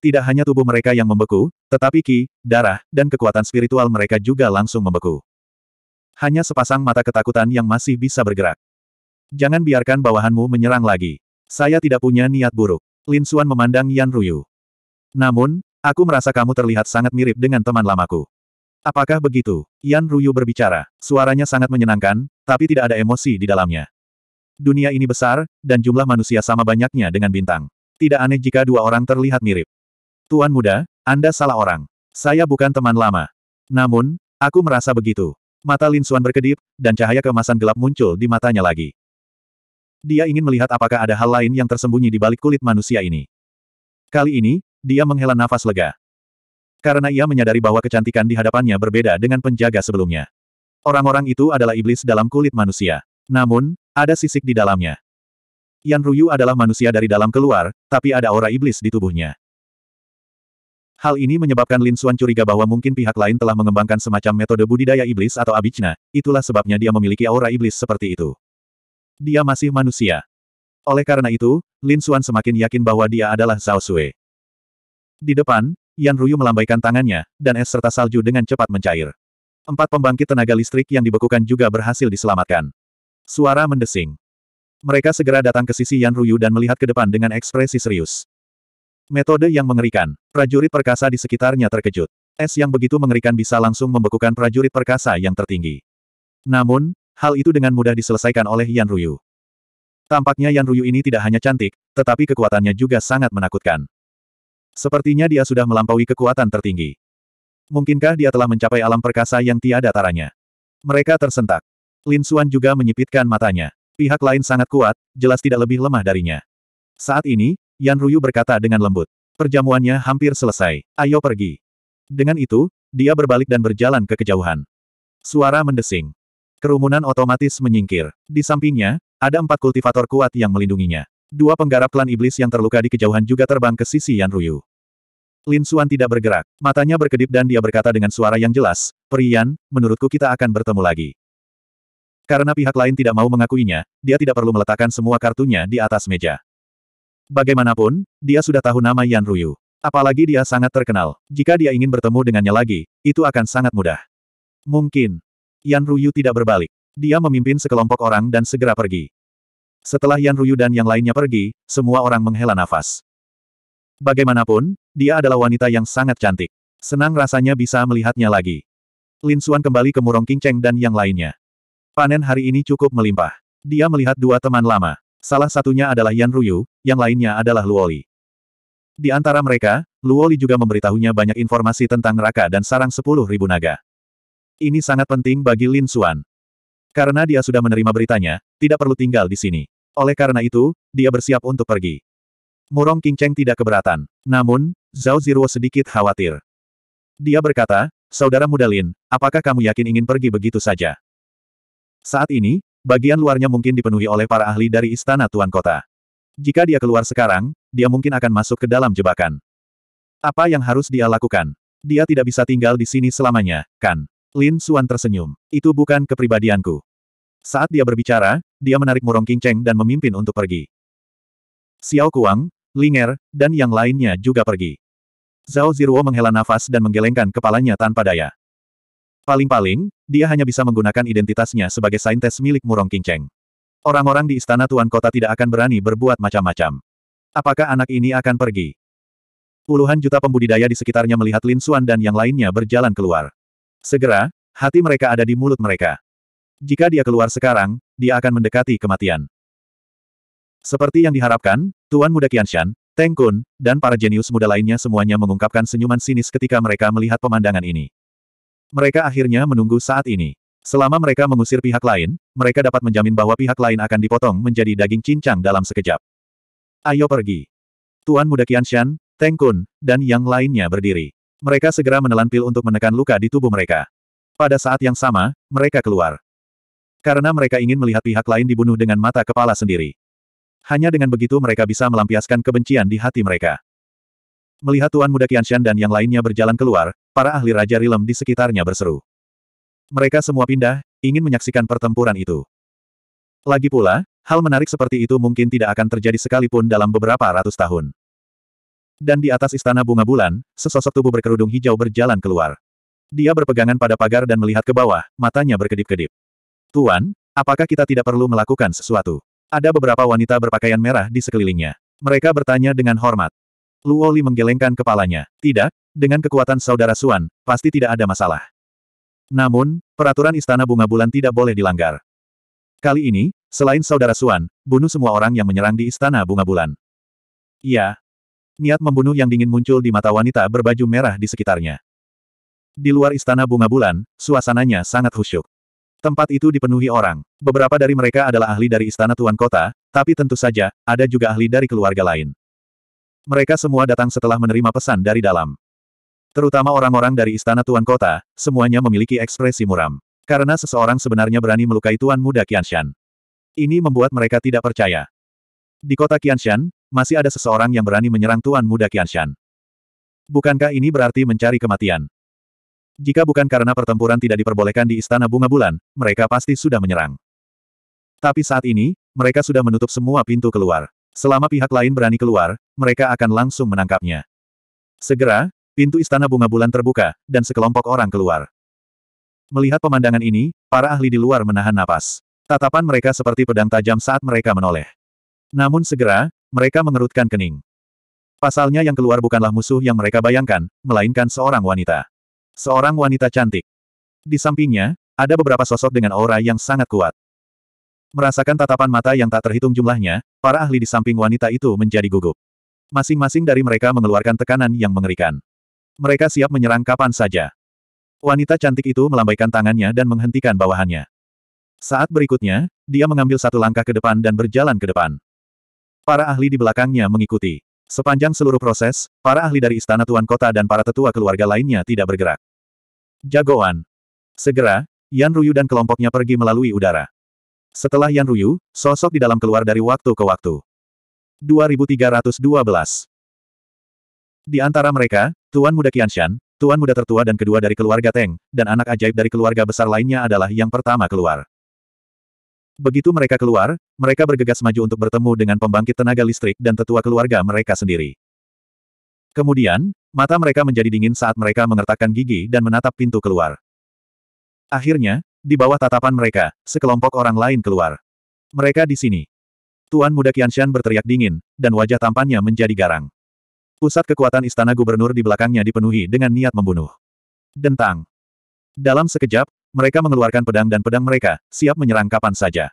Tidak hanya tubuh mereka yang membeku, tetapi ki, darah, dan kekuatan spiritual mereka juga langsung membeku. Hanya sepasang mata ketakutan yang masih bisa bergerak. Jangan biarkan bawahanmu menyerang lagi. Saya tidak punya niat buruk. Lin Suan memandang Yan Ruyu. Namun, aku merasa kamu terlihat sangat mirip dengan teman lamaku. Apakah begitu? Yan Ruyu berbicara. Suaranya sangat menyenangkan, tapi tidak ada emosi di dalamnya. Dunia ini besar, dan jumlah manusia sama banyaknya dengan bintang. Tidak aneh jika dua orang terlihat mirip. Tuan muda, Anda salah orang. Saya bukan teman lama. Namun, aku merasa begitu. Mata Lin Xuan berkedip, dan cahaya kemasan gelap muncul di matanya lagi. Dia ingin melihat apakah ada hal lain yang tersembunyi di balik kulit manusia ini. Kali ini, dia menghela nafas lega. Karena ia menyadari bahwa kecantikan di hadapannya berbeda dengan penjaga sebelumnya. Orang-orang itu adalah iblis dalam kulit manusia. Namun, ada sisik di dalamnya. Yan Ruyu adalah manusia dari dalam keluar, tapi ada aura iblis di tubuhnya. Hal ini menyebabkan Lin Xuan curiga bahwa mungkin pihak lain telah mengembangkan semacam metode budidaya iblis atau abicna. itulah sebabnya dia memiliki aura iblis seperti itu. Dia masih manusia. Oleh karena itu, Lin Xuan semakin yakin bahwa dia adalah Zhao Sui. Di depan, Yan Ruyu melambaikan tangannya, dan es serta salju dengan cepat mencair. Empat pembangkit tenaga listrik yang dibekukan juga berhasil diselamatkan. Suara mendesing. Mereka segera datang ke sisi Yan Ruyu dan melihat ke depan dengan ekspresi serius. Metode yang mengerikan. Prajurit perkasa di sekitarnya terkejut. Es yang begitu mengerikan bisa langsung membekukan prajurit perkasa yang tertinggi. Namun, hal itu dengan mudah diselesaikan oleh Yan Ruyu. Tampaknya Yan Ruyu ini tidak hanya cantik, tetapi kekuatannya juga sangat menakutkan. Sepertinya dia sudah melampaui kekuatan tertinggi. Mungkinkah dia telah mencapai alam perkasa yang tiada taranya? Mereka tersentak. Lin Xuan juga menyipitkan matanya. Pihak lain sangat kuat, jelas tidak lebih lemah darinya. Saat ini, Yan Ruyu berkata dengan lembut. Perjamuannya hampir selesai. Ayo pergi. Dengan itu, dia berbalik dan berjalan ke kejauhan. Suara mendesing. Kerumunan otomatis menyingkir. Di sampingnya, ada empat kultivator kuat yang melindunginya. Dua penggarap klan iblis yang terluka di kejauhan juga terbang ke sisi Yan Ruyu. Lin Suan tidak bergerak, matanya berkedip dan dia berkata dengan suara yang jelas, Perian, menurutku kita akan bertemu lagi. Karena pihak lain tidak mau mengakuinya, dia tidak perlu meletakkan semua kartunya di atas meja. Bagaimanapun, dia sudah tahu nama Yan Ruyu. Apalagi dia sangat terkenal. Jika dia ingin bertemu dengannya lagi, itu akan sangat mudah. Mungkin. Yan Ruyu tidak berbalik. Dia memimpin sekelompok orang dan segera pergi. Setelah Yan Ruyu dan yang lainnya pergi, semua orang menghela nafas. Bagaimanapun, dia adalah wanita yang sangat cantik. Senang rasanya bisa melihatnya lagi. Lin Suan kembali ke Murong King Cheng dan yang lainnya. Panen hari ini cukup melimpah. Dia melihat dua teman lama. Salah satunya adalah Yan Ruyu, yang lainnya adalah Luoli. Di antara mereka, Luoli juga memberitahunya banyak informasi tentang neraka dan sarang sepuluh ribu naga. Ini sangat penting bagi Lin Xuan. Karena dia sudah menerima beritanya, tidak perlu tinggal di sini. Oleh karena itu, dia bersiap untuk pergi. Murong Qingcheng tidak keberatan. Namun, Zhao Ziruo sedikit khawatir. Dia berkata, Saudara muda Lin, apakah kamu yakin ingin pergi begitu saja? Saat ini, Bagian luarnya mungkin dipenuhi oleh para ahli dari istana tuan kota. Jika dia keluar sekarang, dia mungkin akan masuk ke dalam jebakan. Apa yang harus dia lakukan? Dia tidak bisa tinggal di sini selamanya, kan? Lin Suan tersenyum. Itu bukan kepribadianku. Saat dia berbicara, dia menarik murong kinceng dan memimpin untuk pergi. Xiao Kuang, Linger, dan yang lainnya juga pergi. Zhao Ziruo menghela nafas dan menggelengkan kepalanya tanpa daya. Paling-paling, dia hanya bisa menggunakan identitasnya sebagai saintes milik Murong Kingcheng. Orang-orang di istana Tuan Kota tidak akan berani berbuat macam-macam. Apakah anak ini akan pergi? Puluhan juta pembudidaya di sekitarnya melihat Lin Xuan dan yang lainnya berjalan keluar. Segera, hati mereka ada di mulut mereka. Jika dia keluar sekarang, dia akan mendekati kematian. Seperti yang diharapkan, Tuan Muda Kianshan, Teng Kun, dan para jenius muda lainnya semuanya mengungkapkan senyuman sinis ketika mereka melihat pemandangan ini. Mereka akhirnya menunggu saat ini. Selama mereka mengusir pihak lain, mereka dapat menjamin bahwa pihak lain akan dipotong menjadi daging cincang dalam sekejap. Ayo pergi. Tuan Muda Qianshan, Teng Kun, dan yang lainnya berdiri. Mereka segera menelan pil untuk menekan luka di tubuh mereka. Pada saat yang sama, mereka keluar. Karena mereka ingin melihat pihak lain dibunuh dengan mata kepala sendiri. Hanya dengan begitu mereka bisa melampiaskan kebencian di hati mereka. Melihat Tuan Muda Qianshan dan yang lainnya berjalan keluar, para ahli Raja Rilem di sekitarnya berseru. Mereka semua pindah, ingin menyaksikan pertempuran itu. Lagi pula, hal menarik seperti itu mungkin tidak akan terjadi sekalipun dalam beberapa ratus tahun. Dan di atas istana bunga bulan, sesosok tubuh berkerudung hijau berjalan keluar. Dia berpegangan pada pagar dan melihat ke bawah, matanya berkedip-kedip. Tuan, apakah kita tidak perlu melakukan sesuatu? Ada beberapa wanita berpakaian merah di sekelilingnya. Mereka bertanya dengan hormat. Luo menggelengkan kepalanya. Tidak, dengan kekuatan saudara Suan, pasti tidak ada masalah. Namun, peraturan Istana Bunga Bulan tidak boleh dilanggar. Kali ini, selain saudara Suan, bunuh semua orang yang menyerang di Istana Bunga Bulan. Iya. Niat membunuh yang dingin muncul di mata wanita berbaju merah di sekitarnya. Di luar Istana Bunga Bulan, suasananya sangat khusyuk. Tempat itu dipenuhi orang. Beberapa dari mereka adalah ahli dari Istana Tuan Kota, tapi tentu saja, ada juga ahli dari keluarga lain. Mereka semua datang setelah menerima pesan dari dalam. Terutama orang-orang dari Istana Tuan Kota, semuanya memiliki ekspresi muram. Karena seseorang sebenarnya berani melukai Tuan Muda Qianshan. Ini membuat mereka tidak percaya. Di kota Qianshan, masih ada seseorang yang berani menyerang Tuan Muda Qianshan. Bukankah ini berarti mencari kematian? Jika bukan karena pertempuran tidak diperbolehkan di Istana Bunga Bulan, mereka pasti sudah menyerang. Tapi saat ini, mereka sudah menutup semua pintu keluar. Selama pihak lain berani keluar, mereka akan langsung menangkapnya. Segera, pintu Istana Bunga Bulan terbuka, dan sekelompok orang keluar. Melihat pemandangan ini, para ahli di luar menahan napas. Tatapan mereka seperti pedang tajam saat mereka menoleh. Namun segera, mereka mengerutkan kening. Pasalnya yang keluar bukanlah musuh yang mereka bayangkan, melainkan seorang wanita. Seorang wanita cantik. Di sampingnya, ada beberapa sosok dengan aura yang sangat kuat. Merasakan tatapan mata yang tak terhitung jumlahnya, para ahli di samping wanita itu menjadi gugup. Masing-masing dari mereka mengeluarkan tekanan yang mengerikan. Mereka siap menyerang kapan saja. Wanita cantik itu melambaikan tangannya dan menghentikan bawahannya. Saat berikutnya, dia mengambil satu langkah ke depan dan berjalan ke depan. Para ahli di belakangnya mengikuti. Sepanjang seluruh proses, para ahli dari Istana Tuan Kota dan para tetua keluarga lainnya tidak bergerak. Jagoan. Segera, Yan Ruyu dan kelompoknya pergi melalui udara. Setelah Yan Ruyu, sosok di dalam keluar dari waktu ke waktu. 2312 Di antara mereka, Tuan Muda Qianshan, Tuan Muda tertua dan kedua dari keluarga Teng, dan anak ajaib dari keluarga besar lainnya adalah yang pertama keluar. Begitu mereka keluar, mereka bergegas maju untuk bertemu dengan pembangkit tenaga listrik dan tetua keluarga mereka sendiri. Kemudian, mata mereka menjadi dingin saat mereka mengertakkan gigi dan menatap pintu keluar. Akhirnya, di bawah tatapan mereka, sekelompok orang lain keluar. Mereka di sini. Tuan muda Qianshan berteriak dingin, dan wajah tampannya menjadi garang. Pusat kekuatan istana gubernur di belakangnya dipenuhi dengan niat membunuh. Dentang. Dalam sekejap, mereka mengeluarkan pedang dan pedang mereka, siap menyerang kapan saja.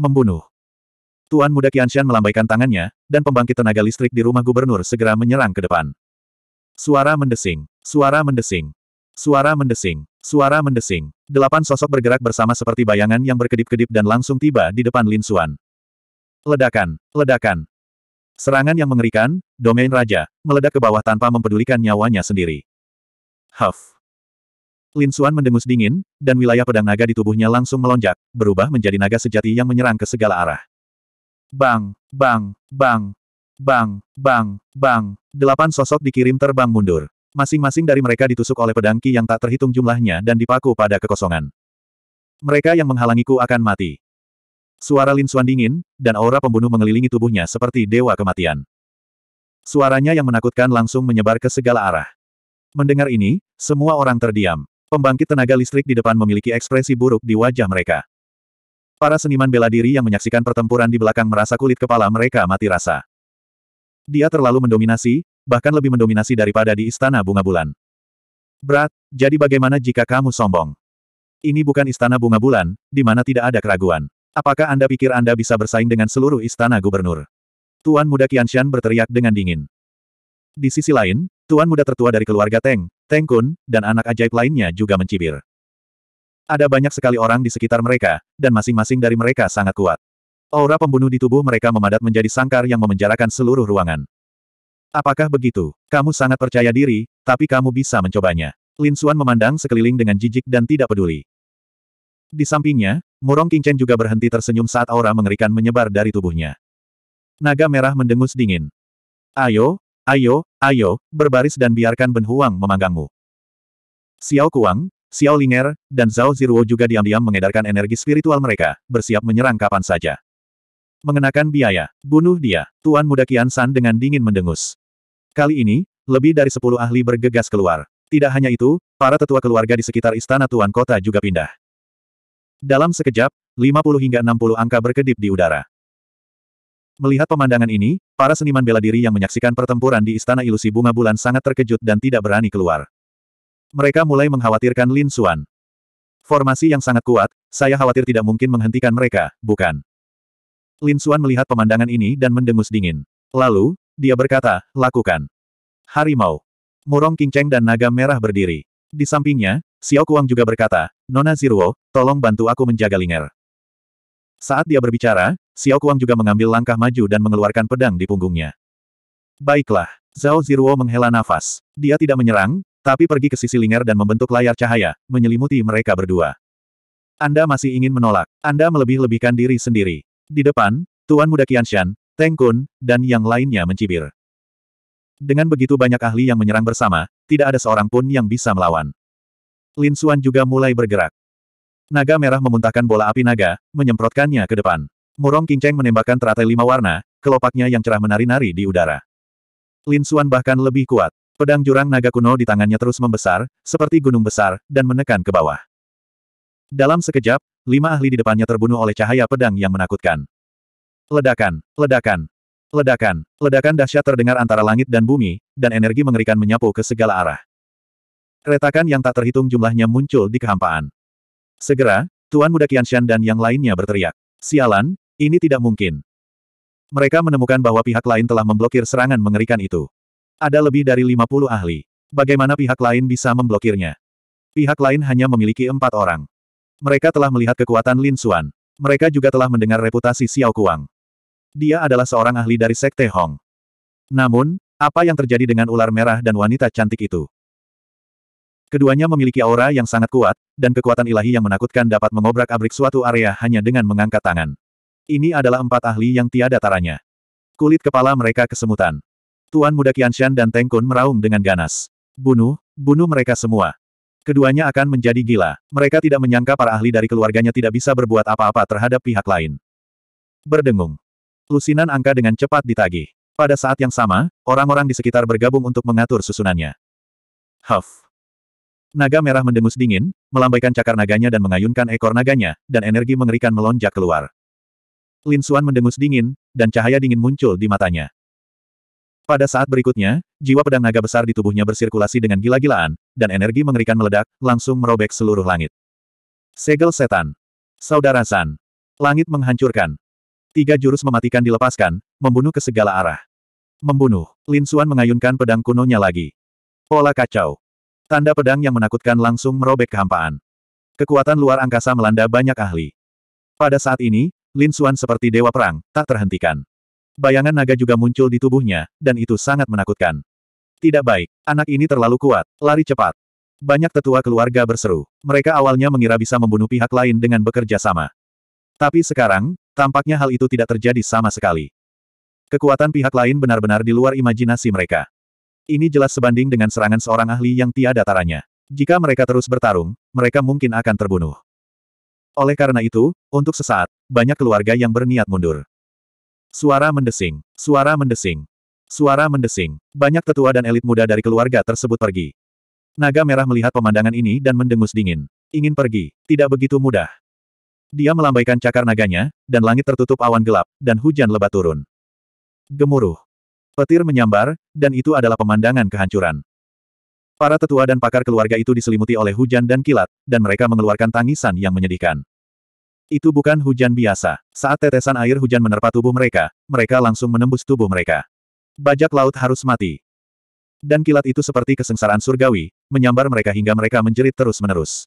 Membunuh. Tuan muda Qianshan melambaikan tangannya, dan pembangkit tenaga listrik di rumah gubernur segera menyerang ke depan. Suara mendesing. Suara mendesing. Suara mendesing. Suara mendesing. Delapan sosok bergerak bersama seperti bayangan yang berkedip-kedip dan langsung tiba di depan Lin Xuan. Ledakan! Ledakan! Serangan yang mengerikan, domain raja, meledak ke bawah tanpa mempedulikan nyawanya sendiri. Huff! Lin Xuan mendengus dingin, dan wilayah pedang naga di tubuhnya langsung melonjak, berubah menjadi naga sejati yang menyerang ke segala arah. Bang! Bang! Bang! Bang! Bang! Bang! Delapan sosok dikirim terbang mundur. Masing-masing dari mereka ditusuk oleh pedangki yang tak terhitung jumlahnya dan dipaku pada kekosongan. Mereka yang menghalangiku akan mati. Suara Lin Xuan dingin, dan aura pembunuh mengelilingi tubuhnya seperti dewa kematian. Suaranya yang menakutkan langsung menyebar ke segala arah. Mendengar ini, semua orang terdiam. Pembangkit tenaga listrik di depan memiliki ekspresi buruk di wajah mereka. Para seniman bela diri yang menyaksikan pertempuran di belakang merasa kulit kepala mereka mati rasa. Dia terlalu mendominasi, bahkan lebih mendominasi daripada di Istana Bunga Bulan. Berat, jadi bagaimana jika kamu sombong? Ini bukan Istana Bunga Bulan, di mana tidak ada keraguan. Apakah Anda pikir Anda bisa bersaing dengan seluruh Istana Gubernur? Tuan Muda Qianshan berteriak dengan dingin. Di sisi lain, Tuan Muda tertua dari keluarga Teng, Teng Kun, dan anak ajaib lainnya juga mencibir. Ada banyak sekali orang di sekitar mereka, dan masing-masing dari mereka sangat kuat. Aura pembunuh di tubuh mereka memadat menjadi sangkar yang memenjarakan seluruh ruangan. Apakah begitu? Kamu sangat percaya diri, tapi kamu bisa mencobanya. Lin Suan memandang sekeliling dengan jijik dan tidak peduli. Di sampingnya, Murong Chen juga berhenti tersenyum saat aura mengerikan menyebar dari tubuhnya. Naga merah mendengus dingin. Ayo, ayo, ayo, berbaris dan biarkan Ben Huang memanggangmu. Xiao Kuang, Xiao Linger, dan Zhao Ziruo juga diam-diam mengedarkan energi spiritual mereka, bersiap menyerang kapan saja. Mengenakan biaya. Bunuh dia. Tuan muda Kian San dengan dingin mendengus. Kali ini, lebih dari sepuluh ahli bergegas keluar. Tidak hanya itu, para tetua keluarga di sekitar istana Tuan Kota juga pindah. Dalam sekejap, 50 hingga 60 angka berkedip di udara. Melihat pemandangan ini, para seniman bela diri yang menyaksikan pertempuran di Istana Ilusi Bunga Bulan sangat terkejut dan tidak berani keluar. Mereka mulai mengkhawatirkan Lin Xuan. Formasi yang sangat kuat, saya khawatir tidak mungkin menghentikan mereka, bukan? Lin Xuan melihat pemandangan ini dan mendengus dingin. Lalu, dia berkata, lakukan. Harimau. Murong Cheng dan naga merah berdiri. Di sampingnya, Xiao Kuang juga berkata, Nona Ziruo, tolong bantu aku menjaga Linger. Saat dia berbicara, Xiao Kuang juga mengambil langkah maju dan mengeluarkan pedang di punggungnya. Baiklah, Zhao Ziruo menghela nafas. Dia tidak menyerang, tapi pergi ke sisi Linger dan membentuk layar cahaya, menyelimuti mereka berdua. Anda masih ingin menolak. Anda melebih-lebihkan diri sendiri. Di depan, Tuan Muda Qianshan, Teng Kun, dan yang lainnya mencibir. Dengan begitu banyak ahli yang menyerang bersama, tidak ada seorang pun yang bisa melawan. Lin Xuan juga mulai bergerak. Naga merah memuntahkan bola api naga, menyemprotkannya ke depan. Murong Kinceng menembakkan teratai lima warna, kelopaknya yang cerah menari-nari di udara. Lin Xuan bahkan lebih kuat. Pedang jurang naga kuno di tangannya terus membesar, seperti gunung besar, dan menekan ke bawah. Dalam sekejap, lima ahli di depannya terbunuh oleh cahaya pedang yang menakutkan. Ledakan, ledakan, ledakan, ledakan dahsyat terdengar antara langit dan bumi, dan energi mengerikan menyapu ke segala arah. Retakan yang tak terhitung jumlahnya muncul di kehampaan. Segera, Tuan Muda Shan dan yang lainnya berteriak. Sialan, ini tidak mungkin. Mereka menemukan bahwa pihak lain telah memblokir serangan mengerikan itu. Ada lebih dari 50 ahli. Bagaimana pihak lain bisa memblokirnya? Pihak lain hanya memiliki empat orang. Mereka telah melihat kekuatan Lin Xuan. Mereka juga telah mendengar reputasi Xiao Kuang. Dia adalah seorang ahli dari Sekte Hong. Namun, apa yang terjadi dengan ular merah dan wanita cantik itu? Keduanya memiliki aura yang sangat kuat, dan kekuatan ilahi yang menakutkan dapat mengobrak-abrik suatu area hanya dengan mengangkat tangan. Ini adalah empat ahli yang tiada taranya. Kulit kepala mereka kesemutan. Tuan muda Qianshan dan Tengkun meraung dengan ganas. Bunuh, bunuh mereka semua. Keduanya akan menjadi gila. Mereka tidak menyangka para ahli dari keluarganya tidak bisa berbuat apa-apa terhadap pihak lain. Berdengung. Lusinan angka dengan cepat ditagih. Pada saat yang sama, orang-orang di sekitar bergabung untuk mengatur susunannya. Huff. Naga merah mendengus dingin, melambaikan cakar naganya dan mengayunkan ekor naganya, dan energi mengerikan melonjak keluar. Lin Suan mendengus dingin, dan cahaya dingin muncul di matanya. Pada saat berikutnya, jiwa pedang naga besar di tubuhnya bersirkulasi dengan gila-gilaan, dan energi mengerikan meledak, langsung merobek seluruh langit. Segel setan. Saudara San. Langit menghancurkan. Tiga jurus mematikan dilepaskan, membunuh ke segala arah. Membunuh. Lin Suan mengayunkan pedang kunonya lagi. Pola kacau. Tanda pedang yang menakutkan langsung merobek kehampaan. Kekuatan luar angkasa melanda banyak ahli. Pada saat ini, Lin Suan seperti dewa perang, tak terhentikan. Bayangan naga juga muncul di tubuhnya, dan itu sangat menakutkan. Tidak baik, anak ini terlalu kuat, lari cepat. Banyak tetua keluarga berseru. Mereka awalnya mengira bisa membunuh pihak lain dengan bekerja sama. Tapi sekarang, tampaknya hal itu tidak terjadi sama sekali. Kekuatan pihak lain benar-benar di luar imajinasi mereka. Ini jelas sebanding dengan serangan seorang ahli yang tiada taranya. Jika mereka terus bertarung, mereka mungkin akan terbunuh. Oleh karena itu, untuk sesaat, banyak keluarga yang berniat mundur. Suara mendesing. Suara mendesing. Suara mendesing. Banyak tetua dan elit muda dari keluarga tersebut pergi. Naga merah melihat pemandangan ini dan mendengus dingin. Ingin pergi. Tidak begitu mudah. Dia melambaikan cakar naganya, dan langit tertutup awan gelap, dan hujan lebat turun. Gemuruh. Petir menyambar, dan itu adalah pemandangan kehancuran. Para tetua dan pakar keluarga itu diselimuti oleh hujan dan kilat, dan mereka mengeluarkan tangisan yang menyedihkan. Itu bukan hujan biasa. Saat tetesan air hujan menerpa tubuh mereka, mereka langsung menembus tubuh mereka. Bajak laut harus mati. Dan kilat itu seperti kesengsaraan surgawi, menyambar mereka hingga mereka menjerit terus-menerus.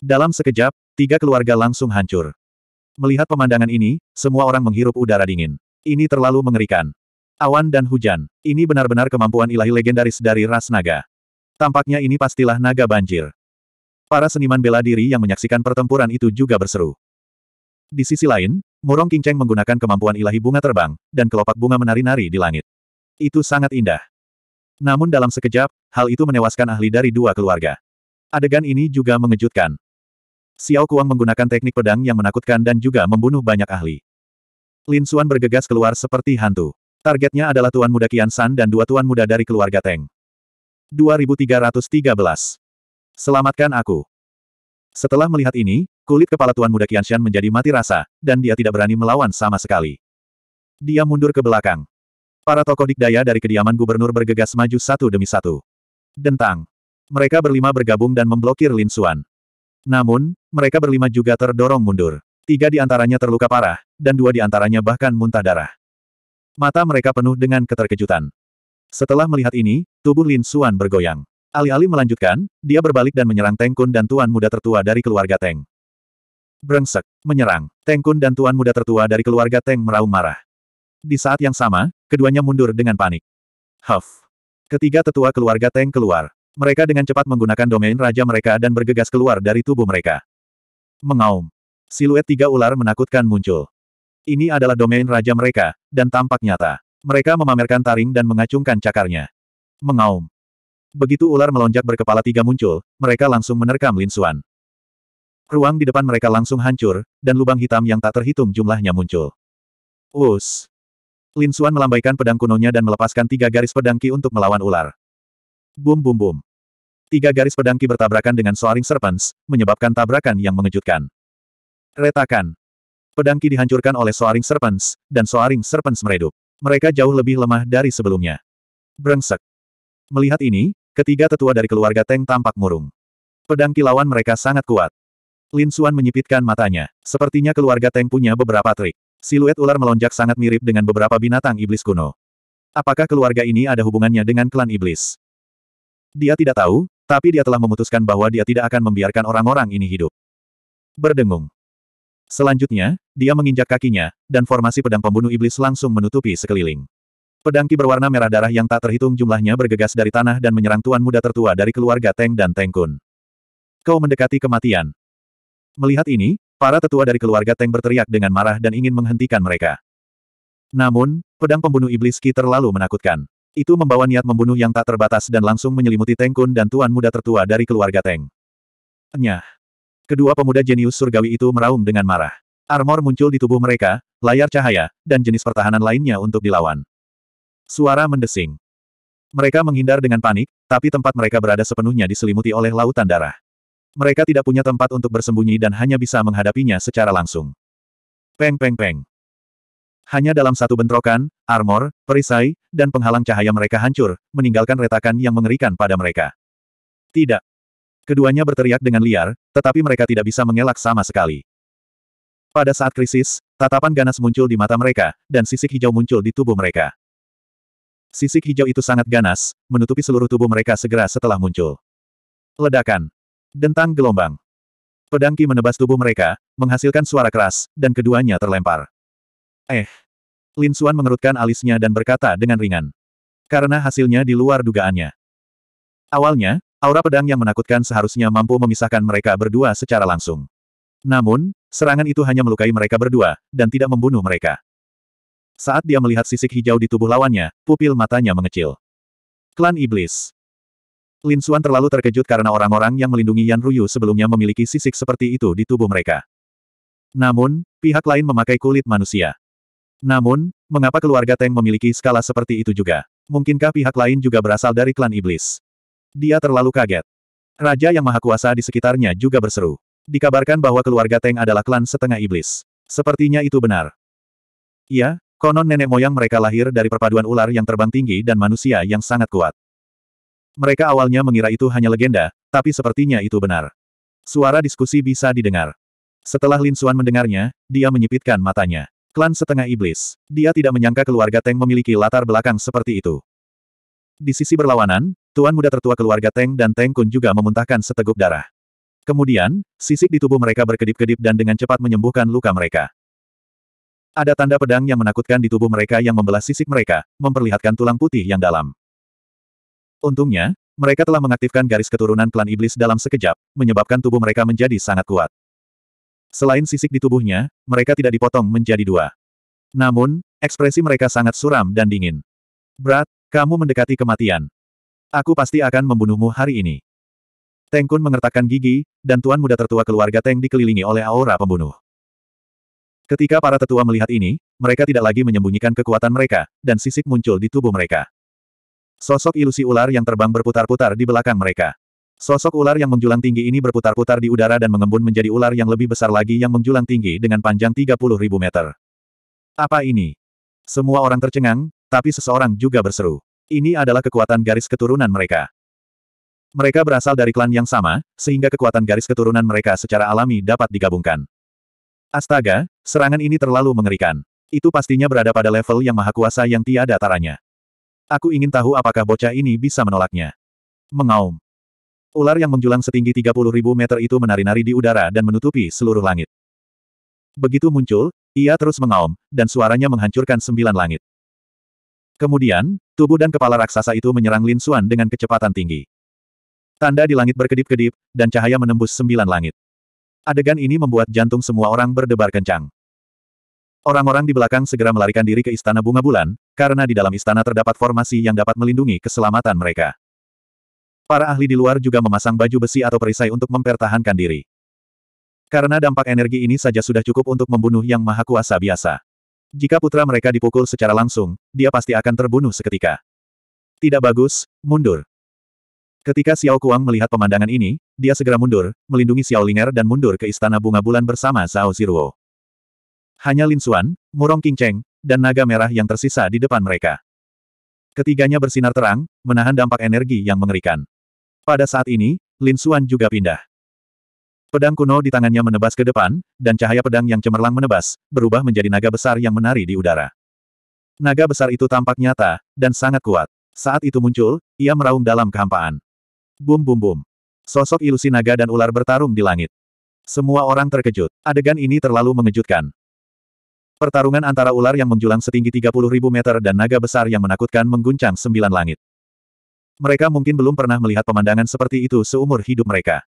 Dalam sekejap, tiga keluarga langsung hancur. Melihat pemandangan ini, semua orang menghirup udara dingin. Ini terlalu mengerikan. Awan dan hujan. Ini benar-benar kemampuan ilahi legendaris dari ras naga. Tampaknya ini pastilah naga banjir. Para seniman bela diri yang menyaksikan pertempuran itu juga berseru. Di sisi lain, Murong Qingcheng menggunakan kemampuan ilahi bunga terbang, dan kelopak bunga menari-nari di langit. Itu sangat indah. Namun dalam sekejap, hal itu menewaskan ahli dari dua keluarga. Adegan ini juga mengejutkan. Xiao Kuang menggunakan teknik pedang yang menakutkan dan juga membunuh banyak ahli. Lin Xuan bergegas keluar seperti hantu. Targetnya adalah Tuan Muda Kian San dan dua Tuan Muda dari keluarga Teng. 2313 Selamatkan aku. Setelah melihat ini, kulit kepala Tuan Muda Qianshan menjadi mati rasa, dan dia tidak berani melawan sama sekali. Dia mundur ke belakang. Para tokoh dikdaya dari kediaman gubernur bergegas maju satu demi satu. Dentang. Mereka berlima bergabung dan memblokir Lin Xuan. Namun, mereka berlima juga terdorong mundur. Tiga di antaranya terluka parah, dan dua di antaranya bahkan muntah darah. Mata mereka penuh dengan keterkejutan. Setelah melihat ini, tubuh Lin Xuan bergoyang. Alih-alih melanjutkan, dia berbalik dan menyerang Teng Kun dan tuan muda tertua dari keluarga Teng. Brengsek, menyerang. Teng Kun dan tuan muda tertua dari keluarga Teng meraung marah. Di saat yang sama, keduanya mundur dengan panik. Huff. Ketiga tetua keluarga Teng keluar. Mereka dengan cepat menggunakan domain raja mereka dan bergegas keluar dari tubuh mereka. Mengaum. Siluet tiga ular menakutkan muncul. Ini adalah domain raja mereka, dan tampak nyata. Mereka memamerkan taring dan mengacungkan cakarnya. Mengaum. Begitu ular melonjak berkepala tiga muncul, mereka langsung menerkam Lin Xuan. Ruang di depan mereka langsung hancur, dan lubang hitam yang tak terhitung jumlahnya muncul. Us! Lin Xuan melambaikan pedang kunonya dan melepaskan tiga garis pedangki untuk melawan ular. Bum bum bum. Tiga garis pedangki bertabrakan dengan Soaring Serpents, menyebabkan tabrakan yang mengejutkan. Retakan. pedangki dihancurkan oleh Soaring Serpents, dan Soaring Serpents meredup. Mereka jauh lebih lemah dari sebelumnya. Brengsek. Melihat ini, Ketiga tetua dari keluarga Teng tampak murung. Pedang kilauan mereka sangat kuat. Lin Suan menyipitkan matanya. Sepertinya keluarga Teng punya beberapa trik. Siluet ular melonjak sangat mirip dengan beberapa binatang iblis kuno. Apakah keluarga ini ada hubungannya dengan klan iblis? Dia tidak tahu, tapi dia telah memutuskan bahwa dia tidak akan membiarkan orang-orang ini hidup. Berdengung. Selanjutnya, dia menginjak kakinya, dan formasi pedang pembunuh iblis langsung menutupi sekeliling. Pedang ki berwarna merah darah yang tak terhitung jumlahnya bergegas dari tanah dan menyerang tuan muda tertua dari keluarga Teng dan Tengkun. Kau mendekati kematian. Melihat ini, para tetua dari keluarga Teng berteriak dengan marah dan ingin menghentikan mereka. Namun, pedang pembunuh iblis ki terlalu menakutkan. Itu membawa niat membunuh yang tak terbatas dan langsung menyelimuti Tengkun dan tuan muda tertua dari keluarga Teng. Nyah. Kedua pemuda jenius surgawi itu meraung dengan marah. Armor muncul di tubuh mereka, layar cahaya, dan jenis pertahanan lainnya untuk dilawan. Suara mendesing. Mereka menghindar dengan panik, tapi tempat mereka berada sepenuhnya diselimuti oleh lautan darah. Mereka tidak punya tempat untuk bersembunyi dan hanya bisa menghadapinya secara langsung. Peng peng peng. Hanya dalam satu bentrokan, armor, perisai, dan penghalang cahaya mereka hancur, meninggalkan retakan yang mengerikan pada mereka. Tidak. Keduanya berteriak dengan liar, tetapi mereka tidak bisa mengelak sama sekali. Pada saat krisis, tatapan ganas muncul di mata mereka, dan sisik hijau muncul di tubuh mereka. Sisik hijau itu sangat ganas, menutupi seluruh tubuh mereka segera setelah muncul. Ledakan. Dentang gelombang. Pedangki menebas tubuh mereka, menghasilkan suara keras, dan keduanya terlempar. Eh. Lin Xuan mengerutkan alisnya dan berkata dengan ringan. Karena hasilnya di luar dugaannya. Awalnya, aura pedang yang menakutkan seharusnya mampu memisahkan mereka berdua secara langsung. Namun, serangan itu hanya melukai mereka berdua, dan tidak membunuh mereka. Saat dia melihat sisik hijau di tubuh lawannya, pupil matanya mengecil. Klan Iblis. Lin Xuan terlalu terkejut karena orang-orang yang melindungi Yan Ruyu sebelumnya memiliki sisik seperti itu di tubuh mereka. Namun, pihak lain memakai kulit manusia. Namun, mengapa keluarga Teng memiliki skala seperti itu juga? Mungkinkah pihak lain juga berasal dari klan iblis? Dia terlalu kaget. Raja yang maha kuasa di sekitarnya juga berseru. Dikabarkan bahwa keluarga Teng adalah klan setengah iblis. Sepertinya itu benar. Iya, Konon nenek moyang mereka lahir dari perpaduan ular yang terbang tinggi dan manusia yang sangat kuat. Mereka awalnya mengira itu hanya legenda, tapi sepertinya itu benar. Suara diskusi bisa didengar. Setelah Lin Xuan mendengarnya, dia menyipitkan matanya. Klan setengah iblis. Dia tidak menyangka keluarga Teng memiliki latar belakang seperti itu. Di sisi berlawanan, tuan muda tertua keluarga Teng dan Teng Kun juga memuntahkan seteguk darah. Kemudian, sisik di tubuh mereka berkedip-kedip dan dengan cepat menyembuhkan luka mereka. Ada tanda pedang yang menakutkan di tubuh mereka yang membelah sisik mereka, memperlihatkan tulang putih yang dalam. Untungnya, mereka telah mengaktifkan garis keturunan klan iblis dalam sekejap, menyebabkan tubuh mereka menjadi sangat kuat. Selain sisik di tubuhnya, mereka tidak dipotong menjadi dua. Namun, ekspresi mereka sangat suram dan dingin. Berat, kamu mendekati kematian. Aku pasti akan membunuhmu hari ini. Tengkun mengertakkan gigi, dan tuan muda tertua keluarga Teng dikelilingi oleh aura pembunuh. Ketika para tetua melihat ini, mereka tidak lagi menyembunyikan kekuatan mereka, dan sisik muncul di tubuh mereka. Sosok ilusi ular yang terbang berputar-putar di belakang mereka. Sosok ular yang menjulang tinggi ini berputar-putar di udara dan mengembun menjadi ular yang lebih besar lagi yang menjulang tinggi dengan panjang 30.000 meter. Apa ini? Semua orang tercengang, tapi seseorang juga berseru. Ini adalah kekuatan garis keturunan mereka. Mereka berasal dari klan yang sama, sehingga kekuatan garis keturunan mereka secara alami dapat digabungkan. Astaga, serangan ini terlalu mengerikan. Itu pastinya berada pada level yang maha kuasa yang tiada taranya. Aku ingin tahu apakah bocah ini bisa menolaknya. Mengaum. Ular yang menjulang setinggi 30 ribu meter itu menari-nari di udara dan menutupi seluruh langit. Begitu muncul, ia terus mengaum, dan suaranya menghancurkan sembilan langit. Kemudian, tubuh dan kepala raksasa itu menyerang Lin Xuan dengan kecepatan tinggi. Tanda di langit berkedip-kedip, dan cahaya menembus sembilan langit. Adegan ini membuat jantung semua orang berdebar kencang. Orang-orang di belakang segera melarikan diri ke Istana Bunga Bulan, karena di dalam istana terdapat formasi yang dapat melindungi keselamatan mereka. Para ahli di luar juga memasang baju besi atau perisai untuk mempertahankan diri. Karena dampak energi ini saja sudah cukup untuk membunuh yang maha kuasa biasa. Jika putra mereka dipukul secara langsung, dia pasti akan terbunuh seketika. Tidak bagus, mundur. Ketika Xiao Kuang melihat pemandangan ini, dia segera mundur, melindungi Xiao Linger dan mundur ke Istana Bunga Bulan bersama Zhao Ziruo. Hanya Lin Xuan, Murong King Cheng, dan naga merah yang tersisa di depan mereka. Ketiganya bersinar terang, menahan dampak energi yang mengerikan. Pada saat ini, Lin Xuan juga pindah. Pedang kuno di tangannya menebas ke depan, dan cahaya pedang yang cemerlang menebas, berubah menjadi naga besar yang menari di udara. Naga besar itu tampak nyata, dan sangat kuat. Saat itu muncul, ia meraung dalam kehampaan. Bum bum bum. Sosok ilusi naga dan ular bertarung di langit. Semua orang terkejut. Adegan ini terlalu mengejutkan. Pertarungan antara ular yang menjulang setinggi 30.000 meter dan naga besar yang menakutkan mengguncang sembilan langit. Mereka mungkin belum pernah melihat pemandangan seperti itu seumur hidup mereka.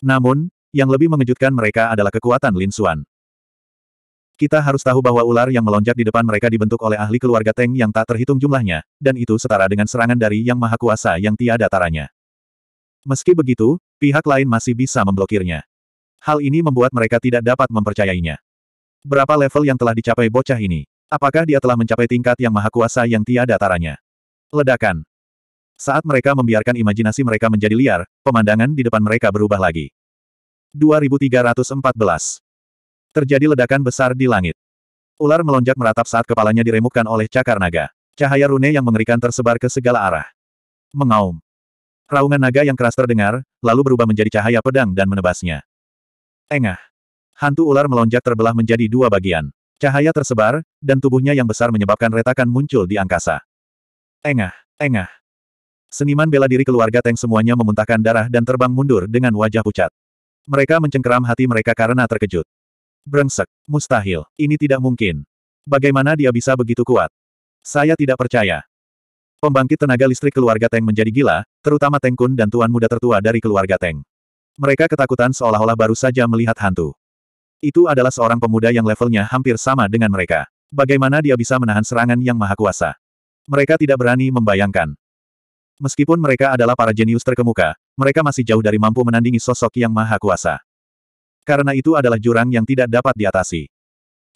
Namun, yang lebih mengejutkan mereka adalah kekuatan Lin Xuan. Kita harus tahu bahwa ular yang melonjak di depan mereka dibentuk oleh ahli keluarga Teng yang tak terhitung jumlahnya, dan itu setara dengan serangan dari Yang Maha Kuasa yang tiada taranya. Meski begitu, pihak lain masih bisa memblokirnya. Hal ini membuat mereka tidak dapat mempercayainya. Berapa level yang telah dicapai bocah ini? Apakah dia telah mencapai tingkat yang maha kuasa yang tiada taranya? Ledakan. Saat mereka membiarkan imajinasi mereka menjadi liar, pemandangan di depan mereka berubah lagi. 2314 Terjadi ledakan besar di langit. Ular melonjak meratap saat kepalanya diremukkan oleh cakar naga. Cahaya rune yang mengerikan tersebar ke segala arah. Mengaum. Raungan naga yang keras terdengar, lalu berubah menjadi cahaya pedang dan menebasnya. Engah. Hantu ular melonjak terbelah menjadi dua bagian. Cahaya tersebar, dan tubuhnya yang besar menyebabkan retakan muncul di angkasa. Engah, engah. Seniman bela diri keluarga Teng semuanya memuntahkan darah dan terbang mundur dengan wajah pucat. Mereka mencengkeram hati mereka karena terkejut. Brengsek, mustahil, ini tidak mungkin. Bagaimana dia bisa begitu kuat? Saya tidak percaya. Pembangkit tenaga listrik keluarga Teng menjadi gila, terutama Teng Kun dan tuan muda tertua dari keluarga Teng. Mereka ketakutan seolah-olah baru saja melihat hantu. Itu adalah seorang pemuda yang levelnya hampir sama dengan mereka. Bagaimana dia bisa menahan serangan yang maha kuasa? Mereka tidak berani membayangkan. Meskipun mereka adalah para jenius terkemuka, mereka masih jauh dari mampu menandingi sosok yang maha kuasa. Karena itu adalah jurang yang tidak dapat diatasi.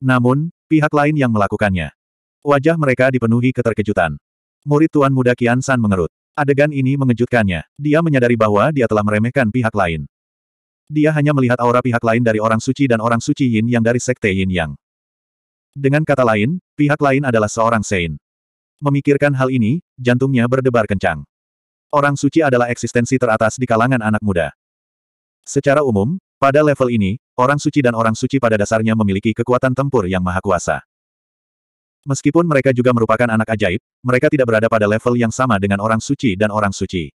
Namun, pihak lain yang melakukannya. Wajah mereka dipenuhi keterkejutan. Murid Tuan Muda Kian San mengerut. Adegan ini mengejutkannya. Dia menyadari bahwa dia telah meremehkan pihak lain. Dia hanya melihat aura pihak lain dari orang suci dan orang suci Yin yang dari sekte Yin Yang. Dengan kata lain, pihak lain adalah seorang Sein. Memikirkan hal ini, jantungnya berdebar kencang. Orang suci adalah eksistensi teratas di kalangan anak muda. Secara umum, pada level ini, orang suci dan orang suci pada dasarnya memiliki kekuatan tempur yang maha kuasa. Meskipun mereka juga merupakan anak ajaib, mereka tidak berada pada level yang sama dengan orang suci dan orang suci.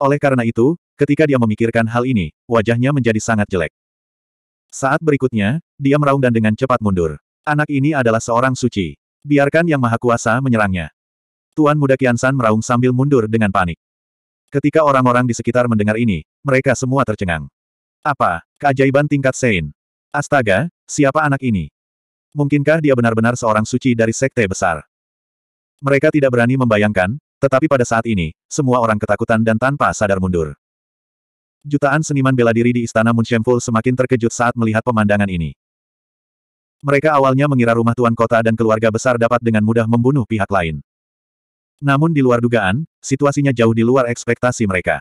Oleh karena itu, ketika dia memikirkan hal ini, wajahnya menjadi sangat jelek. Saat berikutnya, dia meraung dan dengan cepat mundur. Anak ini adalah seorang suci. Biarkan yang maha kuasa menyerangnya. Tuan muda Kiansan meraung sambil mundur dengan panik. Ketika orang-orang di sekitar mendengar ini, mereka semua tercengang. Apa? Keajaiban tingkat Sein. Astaga, siapa anak ini? Mungkinkah dia benar-benar seorang suci dari sekte besar? Mereka tidak berani membayangkan, tetapi pada saat ini, semua orang ketakutan dan tanpa sadar mundur. Jutaan seniman bela diri di Istana Munshenful semakin terkejut saat melihat pemandangan ini. Mereka awalnya mengira rumah tuan kota dan keluarga besar dapat dengan mudah membunuh pihak lain. Namun di luar dugaan, situasinya jauh di luar ekspektasi mereka.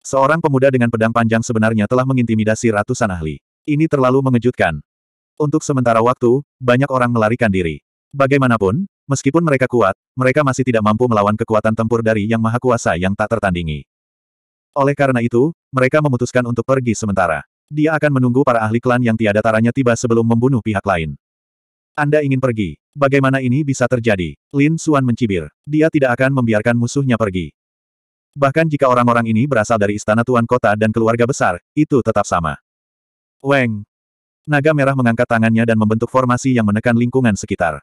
Seorang pemuda dengan pedang panjang sebenarnya telah mengintimidasi ratusan ahli. Ini terlalu mengejutkan. Untuk sementara waktu, banyak orang melarikan diri. Bagaimanapun, meskipun mereka kuat, mereka masih tidak mampu melawan kekuatan tempur dari Yang Maha Kuasa yang tak tertandingi. Oleh karena itu, mereka memutuskan untuk pergi sementara. Dia akan menunggu para ahli klan yang tiada taranya tiba sebelum membunuh pihak lain. Anda ingin pergi. Bagaimana ini bisa terjadi? Lin Suan mencibir. Dia tidak akan membiarkan musuhnya pergi. Bahkan jika orang-orang ini berasal dari istana tuan kota dan keluarga besar, itu tetap sama. Weng, Naga merah mengangkat tangannya dan membentuk formasi yang menekan lingkungan sekitar.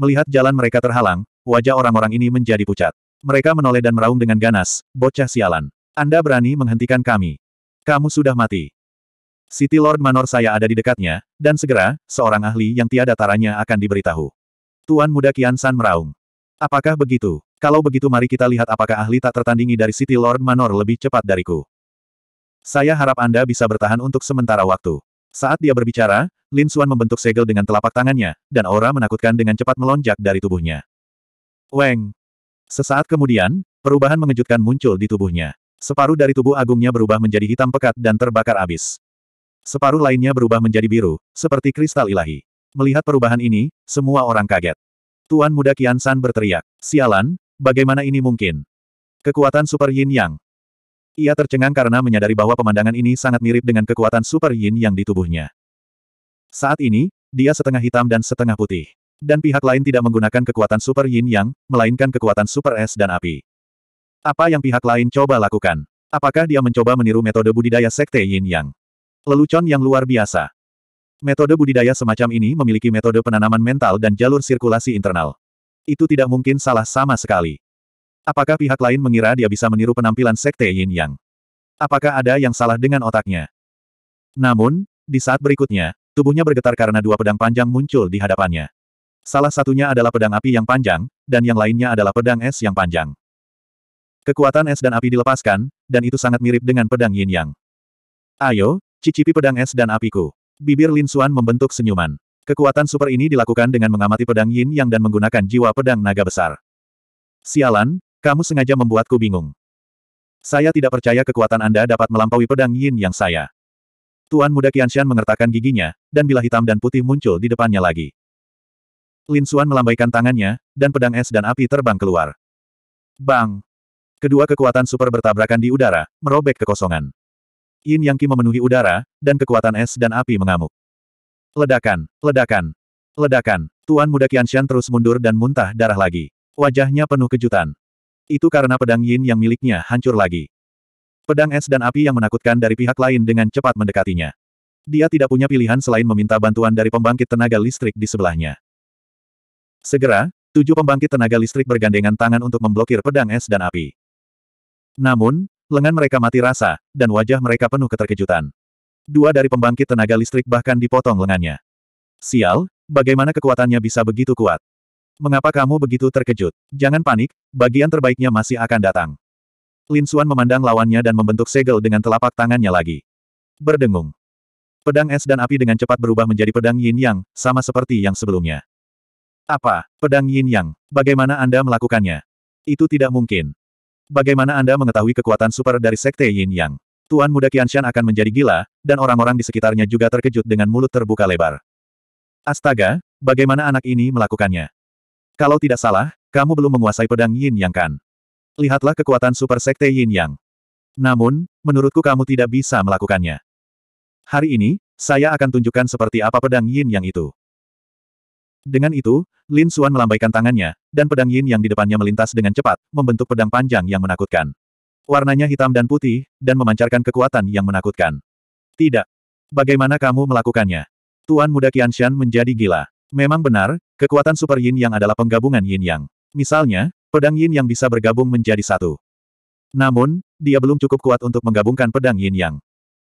Melihat jalan mereka terhalang, wajah orang-orang ini menjadi pucat. Mereka menoleh dan meraung dengan ganas, bocah sialan. Anda berani menghentikan kami. Kamu sudah mati. City Lord Manor saya ada di dekatnya, dan segera, seorang ahli yang tiada taranya akan diberitahu. Tuan Muda Kian San meraung. Apakah begitu? Kalau begitu mari kita lihat apakah ahli tak tertandingi dari City Lord Manor lebih cepat dariku. Saya harap Anda bisa bertahan untuk sementara waktu. Saat dia berbicara, Lin Suan membentuk segel dengan telapak tangannya, dan aura menakutkan dengan cepat melonjak dari tubuhnya. Weng! Sesaat kemudian, perubahan mengejutkan muncul di tubuhnya. Separuh dari tubuh agungnya berubah menjadi hitam pekat dan terbakar abis. Separuh lainnya berubah menjadi biru, seperti kristal ilahi. Melihat perubahan ini, semua orang kaget. Tuan muda Kian San berteriak, sialan, bagaimana ini mungkin? Kekuatan Super Yin Yang. Ia tercengang karena menyadari bahwa pemandangan ini sangat mirip dengan kekuatan super yin yang di tubuhnya. Saat ini, dia setengah hitam dan setengah putih. Dan pihak lain tidak menggunakan kekuatan super yin yang, melainkan kekuatan super es dan api. Apa yang pihak lain coba lakukan? Apakah dia mencoba meniru metode budidaya sekte yin yang? Lelucon yang luar biasa. Metode budidaya semacam ini memiliki metode penanaman mental dan jalur sirkulasi internal. Itu tidak mungkin salah sama sekali. Apakah pihak lain mengira dia bisa meniru penampilan Sekte Yin Yang? Apakah ada yang salah dengan otaknya? Namun, di saat berikutnya, tubuhnya bergetar karena dua pedang panjang muncul di hadapannya. Salah satunya adalah pedang api yang panjang, dan yang lainnya adalah pedang es yang panjang. Kekuatan es dan api dilepaskan, dan itu sangat mirip dengan pedang yin yang. Ayo, cicipi pedang es dan apiku. Bibir Lin Xuan membentuk senyuman. Kekuatan super ini dilakukan dengan mengamati pedang yin yang dan menggunakan jiwa pedang naga besar. Sialan, kamu sengaja membuatku bingung. Saya tidak percaya kekuatan Anda dapat melampaui pedang yin yang saya. Tuan muda Qianshan mengertakkan giginya, dan bila hitam dan putih muncul di depannya lagi. Lin Xuan melambaikan tangannya, dan pedang es dan api terbang keluar. Bang! Kedua kekuatan super bertabrakan di udara, merobek kekosongan. Yin Yang Qi memenuhi udara, dan kekuatan es dan api mengamuk. Ledakan, ledakan, ledakan. Tuan muda Qianshan terus mundur dan muntah darah lagi. Wajahnya penuh kejutan. Itu karena pedang Yin yang miliknya hancur lagi. Pedang es dan api yang menakutkan dari pihak lain dengan cepat mendekatinya. Dia tidak punya pilihan selain meminta bantuan dari pembangkit tenaga listrik di sebelahnya. Segera, tujuh pembangkit tenaga listrik bergandengan tangan untuk memblokir pedang es dan api. Namun, lengan mereka mati rasa, dan wajah mereka penuh keterkejutan. Dua dari pembangkit tenaga listrik bahkan dipotong lengannya. Sial, bagaimana kekuatannya bisa begitu kuat? Mengapa kamu begitu terkejut? Jangan panik, bagian terbaiknya masih akan datang. Lin Xuan memandang lawannya dan membentuk segel dengan telapak tangannya lagi. Berdengung. Pedang es dan api dengan cepat berubah menjadi pedang yin yang, sama seperti yang sebelumnya. Apa? Pedang yin yang. Bagaimana Anda melakukannya? Itu tidak mungkin. Bagaimana Anda mengetahui kekuatan super dari Sekte Yin Yang? Tuan Muda Qianshan akan menjadi gila, dan orang-orang di sekitarnya juga terkejut dengan mulut terbuka lebar. Astaga, bagaimana anak ini melakukannya? Kalau tidak salah, kamu belum menguasai pedang Yin Yang kan? Lihatlah kekuatan super sekte Yin Yang. Namun, menurutku kamu tidak bisa melakukannya. Hari ini, saya akan tunjukkan seperti apa pedang Yin Yang itu. Dengan itu, Lin Xuan melambaikan tangannya, dan pedang yin yang di depannya melintas dengan cepat, membentuk pedang panjang yang menakutkan. Warnanya hitam dan putih, dan memancarkan kekuatan yang menakutkan. Tidak. Bagaimana kamu melakukannya? Tuan muda Qianshan menjadi gila. Memang benar, Kekuatan Super Yin Yang adalah penggabungan Yin Yang. Misalnya, pedang Yin Yang bisa bergabung menjadi satu. Namun, dia belum cukup kuat untuk menggabungkan pedang Yin Yang.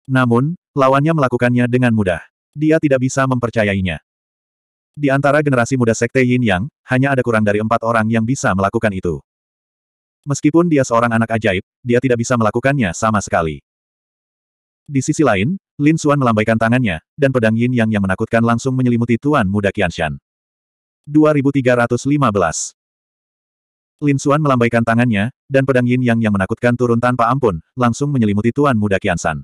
Namun, lawannya melakukannya dengan mudah. Dia tidak bisa mempercayainya. Di antara generasi muda Sekte Yin Yang, hanya ada kurang dari empat orang yang bisa melakukan itu. Meskipun dia seorang anak ajaib, dia tidak bisa melakukannya sama sekali. Di sisi lain, Lin Xuan melambaikan tangannya, dan pedang Yin Yang yang menakutkan langsung menyelimuti Tuan Muda Qianshan. 2315. Lin Xuan melambaikan tangannya, dan pedang Yin Yang yang menakutkan turun tanpa ampun, langsung menyelimuti Tuan Muda Kiansan.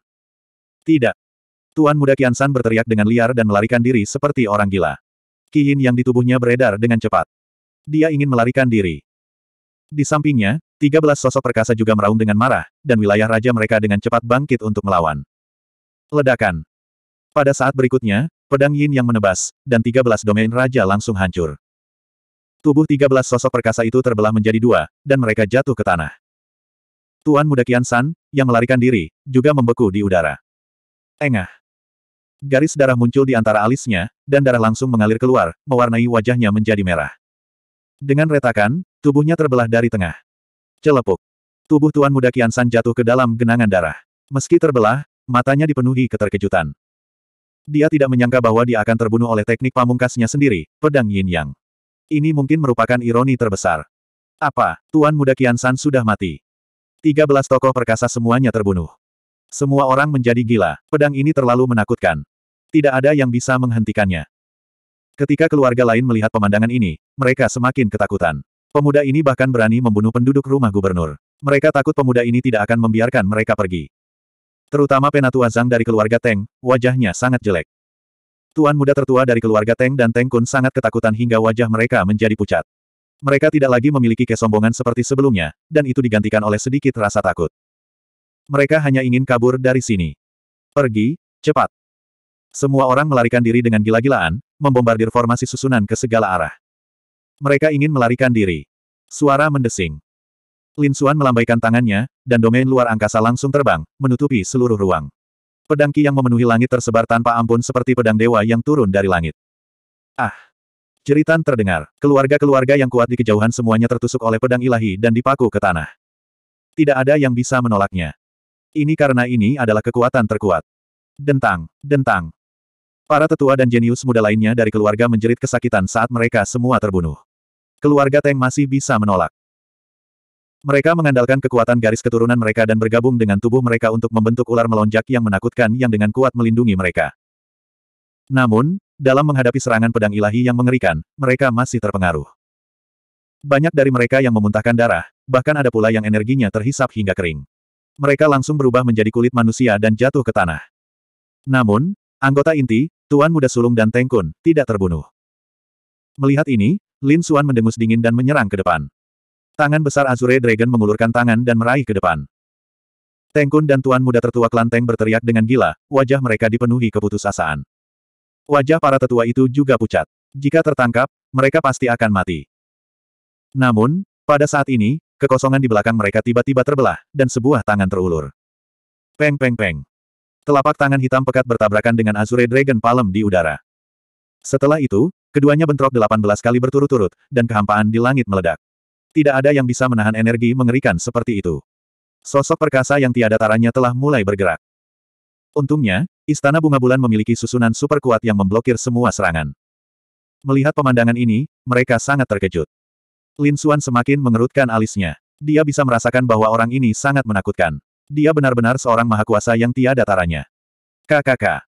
Tidak. Tuan Muda Kiansan berteriak dengan liar dan melarikan diri seperti orang gila. Yin yang di tubuhnya beredar dengan cepat. Dia ingin melarikan diri. Di sampingnya, 13 sosok perkasa juga meraung dengan marah, dan wilayah raja mereka dengan cepat bangkit untuk melawan. Ledakan. Pada saat berikutnya, pedang yin yang menebas, dan 13 domain raja langsung hancur. Tubuh 13 sosok perkasa itu terbelah menjadi dua, dan mereka jatuh ke tanah. Tuan Muda Kian San, yang melarikan diri, juga membeku di udara. Engah. Garis darah muncul di antara alisnya, dan darah langsung mengalir keluar, mewarnai wajahnya menjadi merah. Dengan retakan, tubuhnya terbelah dari tengah. Celepuk. Tubuh Tuan Muda Kian San jatuh ke dalam genangan darah. Meski terbelah, matanya dipenuhi keterkejutan. Dia tidak menyangka bahwa dia akan terbunuh oleh teknik pamungkasnya sendiri, pedang yin yang. Ini mungkin merupakan ironi terbesar. Apa, Tuan Muda Kian San sudah mati? 13 tokoh perkasa semuanya terbunuh. Semua orang menjadi gila, pedang ini terlalu menakutkan. Tidak ada yang bisa menghentikannya. Ketika keluarga lain melihat pemandangan ini, mereka semakin ketakutan. Pemuda ini bahkan berani membunuh penduduk rumah gubernur. Mereka takut pemuda ini tidak akan membiarkan mereka pergi. Terutama Penatua Zhang dari keluarga Teng, wajahnya sangat jelek. Tuan muda tertua dari keluarga Teng dan Teng Kun sangat ketakutan hingga wajah mereka menjadi pucat. Mereka tidak lagi memiliki kesombongan seperti sebelumnya, dan itu digantikan oleh sedikit rasa takut. Mereka hanya ingin kabur dari sini. Pergi, cepat. Semua orang melarikan diri dengan gila-gilaan, membombardir formasi susunan ke segala arah. Mereka ingin melarikan diri. Suara mendesing. Lin Xuan melambaikan tangannya, dan domain luar angkasa langsung terbang, menutupi seluruh ruang. Pedang Ki yang memenuhi langit tersebar tanpa ampun seperti pedang dewa yang turun dari langit. Ah! Jeritan terdengar, keluarga-keluarga yang kuat di kejauhan semuanya tertusuk oleh pedang ilahi dan dipaku ke tanah. Tidak ada yang bisa menolaknya. Ini karena ini adalah kekuatan terkuat. Dentang, dentang. Para tetua dan jenius muda lainnya dari keluarga menjerit kesakitan saat mereka semua terbunuh. Keluarga Teng masih bisa menolak. Mereka mengandalkan kekuatan garis keturunan mereka dan bergabung dengan tubuh mereka untuk membentuk ular melonjak yang menakutkan yang dengan kuat melindungi mereka. Namun, dalam menghadapi serangan pedang ilahi yang mengerikan, mereka masih terpengaruh. Banyak dari mereka yang memuntahkan darah, bahkan ada pula yang energinya terhisap hingga kering. Mereka langsung berubah menjadi kulit manusia dan jatuh ke tanah. Namun, anggota inti, Tuan Muda Sulung dan Tengkun, tidak terbunuh. Melihat ini, Lin Xuan mendengus dingin dan menyerang ke depan. Tangan besar Azure Dragon mengulurkan tangan dan meraih ke depan. Tengkun dan tuan muda tertua Klanteng berteriak dengan gila, wajah mereka dipenuhi keputusasaan. Wajah para tetua itu juga pucat. Jika tertangkap, mereka pasti akan mati. Namun, pada saat ini, kekosongan di belakang mereka tiba-tiba terbelah, dan sebuah tangan terulur. Peng peng peng. Telapak tangan hitam pekat bertabrakan dengan Azure Dragon palem di udara. Setelah itu, keduanya bentrok 18 kali berturut-turut, dan kehampaan di langit meledak. Tidak ada yang bisa menahan energi mengerikan seperti itu. Sosok perkasa yang tiada taranya telah mulai bergerak. Untungnya, Istana Bunga Bulan memiliki susunan super kuat yang memblokir semua serangan. Melihat pemandangan ini, mereka sangat terkejut. Lin Xuan semakin mengerutkan alisnya. Dia bisa merasakan bahwa orang ini sangat menakutkan. Dia benar-benar seorang mahakuasa yang tiada taranya. KKK.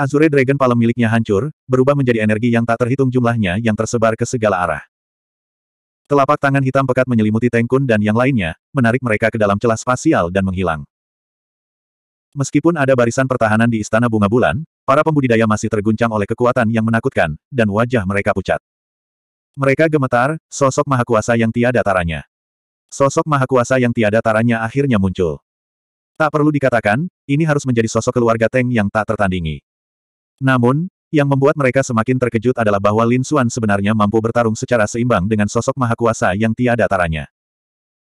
Azure Dragon Palem miliknya hancur, berubah menjadi energi yang tak terhitung jumlahnya yang tersebar ke segala arah. Telapak tangan hitam pekat menyelimuti Tengkun dan yang lainnya, menarik mereka ke dalam celah spasial dan menghilang. Meskipun ada barisan pertahanan di Istana Bunga Bulan, para pembudidaya masih terguncang oleh kekuatan yang menakutkan, dan wajah mereka pucat. Mereka gemetar, sosok maha kuasa yang tiada taranya. Sosok maha kuasa yang tiada taranya akhirnya muncul. Tak perlu dikatakan, ini harus menjadi sosok keluarga Teng yang tak tertandingi. Namun, yang membuat mereka semakin terkejut adalah bahwa Lin Xuan sebenarnya mampu bertarung secara seimbang dengan sosok mahakuasa yang tiada taranya.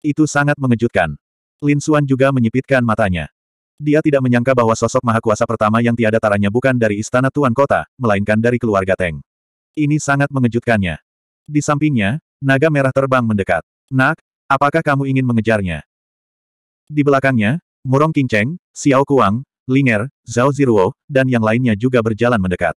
Itu sangat mengejutkan. Lin Xuan juga menyipitkan matanya. Dia tidak menyangka bahwa sosok mahakuasa pertama yang tiada taranya bukan dari istana Tuan Kota, melainkan dari keluarga Teng. Ini sangat mengejutkannya. Di sampingnya, naga merah terbang mendekat. Nak, apakah kamu ingin mengejarnya? Di belakangnya, Murong Qingcheng, Xiao Kuang, Linger, Zhao Ziruo, dan yang lainnya juga berjalan mendekat.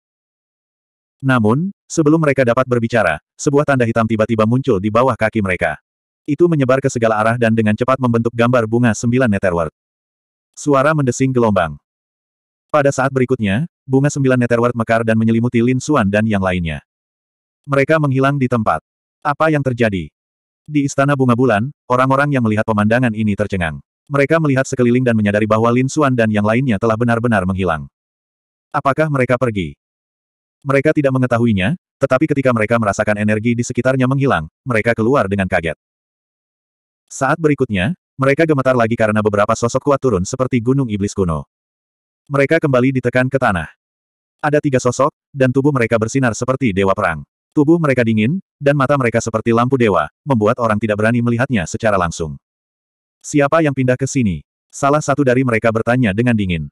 Namun, sebelum mereka dapat berbicara, sebuah tanda hitam tiba-tiba muncul di bawah kaki mereka. Itu menyebar ke segala arah dan dengan cepat membentuk gambar bunga sembilan Netherworld. Suara mendesing gelombang. Pada saat berikutnya, bunga sembilan Netherworld mekar dan menyelimuti Lin Xuan dan yang lainnya. Mereka menghilang di tempat. Apa yang terjadi? Di Istana Bunga Bulan, orang-orang yang melihat pemandangan ini tercengang. Mereka melihat sekeliling dan menyadari bahwa Lin Xuan dan yang lainnya telah benar-benar menghilang. Apakah mereka pergi? Mereka tidak mengetahuinya, tetapi ketika mereka merasakan energi di sekitarnya menghilang, mereka keluar dengan kaget. Saat berikutnya, mereka gemetar lagi karena beberapa sosok kuat turun seperti gunung iblis kuno. Mereka kembali ditekan ke tanah. Ada tiga sosok, dan tubuh mereka bersinar seperti dewa perang. Tubuh mereka dingin, dan mata mereka seperti lampu dewa, membuat orang tidak berani melihatnya secara langsung. Siapa yang pindah ke sini? Salah satu dari mereka bertanya dengan dingin.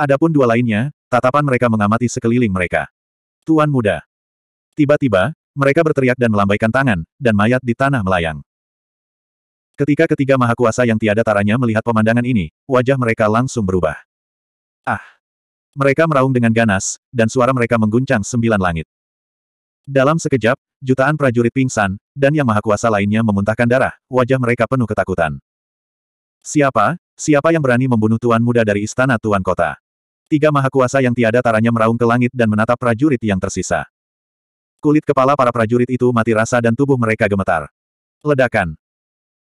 Adapun dua lainnya, tatapan mereka mengamati sekeliling mereka. Tuan Muda. Tiba-tiba, mereka berteriak dan melambaikan tangan, dan mayat di tanah melayang. Ketika ketiga maha kuasa yang tiada taranya melihat pemandangan ini, wajah mereka langsung berubah. Ah! Mereka meraung dengan ganas, dan suara mereka mengguncang sembilan langit. Dalam sekejap, jutaan prajurit pingsan, dan yang maha kuasa lainnya memuntahkan darah, wajah mereka penuh ketakutan. Siapa, siapa yang berani membunuh tuan muda dari istana tuan kota? Tiga mahakuasa yang tiada taranya meraung ke langit dan menatap prajurit yang tersisa. Kulit kepala para prajurit itu mati rasa dan tubuh mereka gemetar. Ledakan.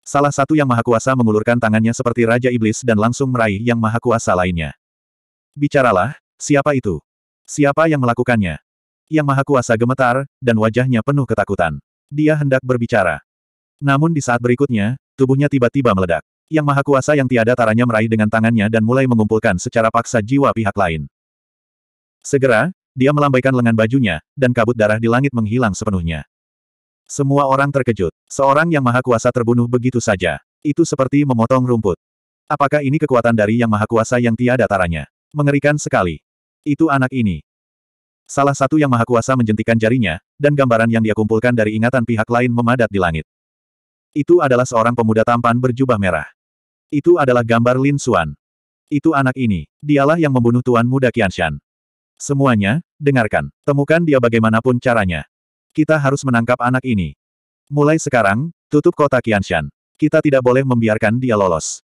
Salah satu yang maha kuasa mengulurkan tangannya seperti Raja Iblis dan langsung meraih yang maha kuasa lainnya. Bicaralah, siapa itu? Siapa yang melakukannya? Yang maha kuasa gemetar, dan wajahnya penuh ketakutan. Dia hendak berbicara. Namun di saat berikutnya, tubuhnya tiba-tiba meledak. Yang Maha Kuasa yang tiada taranya meraih dengan tangannya dan mulai mengumpulkan secara paksa jiwa pihak lain. Segera, dia melambaikan lengan bajunya, dan kabut darah di langit menghilang sepenuhnya. Semua orang terkejut. Seorang yang maha kuasa terbunuh begitu saja. Itu seperti memotong rumput. Apakah ini kekuatan dari yang maha kuasa yang tiada taranya? Mengerikan sekali. Itu anak ini. Salah satu yang maha kuasa menjentikan jarinya, dan gambaran yang dia kumpulkan dari ingatan pihak lain memadat di langit. Itu adalah seorang pemuda tampan berjubah merah. Itu adalah gambar Lin Xuan. Itu anak ini. Dialah yang membunuh Tuan Muda Qianshan. Semuanya, dengarkan. Temukan dia bagaimanapun caranya. Kita harus menangkap anak ini. Mulai sekarang, tutup kota Qianshan. Kita tidak boleh membiarkan dia lolos.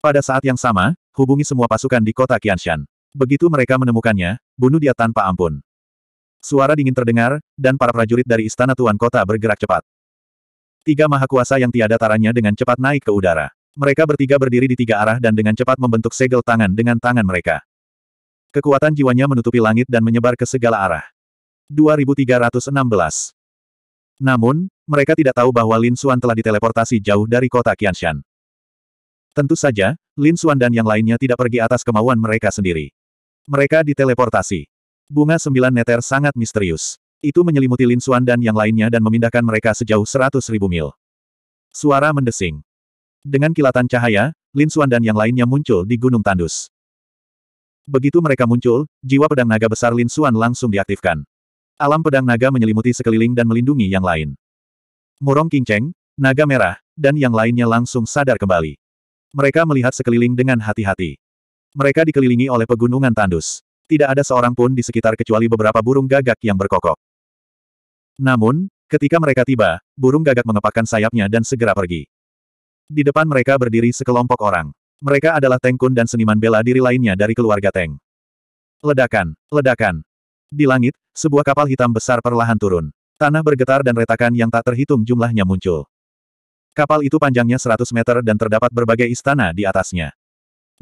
Pada saat yang sama, hubungi semua pasukan di kota Qianshan. Begitu mereka menemukannya, bunuh dia tanpa ampun. Suara dingin terdengar, dan para prajurit dari istana tuan kota bergerak cepat. Tiga mahakuasa yang tiada taranya dengan cepat naik ke udara. Mereka bertiga berdiri di tiga arah dan dengan cepat membentuk segel tangan dengan tangan mereka. Kekuatan jiwanya menutupi langit dan menyebar ke segala arah. 2316 Namun, mereka tidak tahu bahwa Lin Xuan telah diteleportasi jauh dari kota Qianshan. Tentu saja, Lin Xuan dan yang lainnya tidak pergi atas kemauan mereka sendiri. Mereka diteleportasi. Bunga sembilan neter sangat misterius. Itu menyelimuti Lin Xuan dan yang lainnya dan memindahkan mereka sejauh seratus ribu mil. Suara mendesing. Dengan kilatan cahaya, Lin Xuan dan yang lainnya muncul di Gunung Tandus. Begitu mereka muncul, jiwa pedang naga besar Lin Xuan langsung diaktifkan. Alam pedang naga menyelimuti sekeliling dan melindungi yang lain. Murong Kinceng, naga merah, dan yang lainnya langsung sadar kembali. Mereka melihat sekeliling dengan hati-hati. Mereka dikelilingi oleh pegunungan tandus. Tidak ada seorang pun di sekitar kecuali beberapa burung gagak yang berkokok. Namun, ketika mereka tiba, burung gagak mengepakkan sayapnya dan segera pergi. Di depan mereka berdiri sekelompok orang. Mereka adalah Tengkun dan seniman bela diri lainnya dari keluarga Teng. Ledakan, ledakan. Di langit, sebuah kapal hitam besar perlahan turun. Tanah bergetar dan retakan yang tak terhitung jumlahnya muncul. Kapal itu panjangnya 100 meter dan terdapat berbagai istana di atasnya.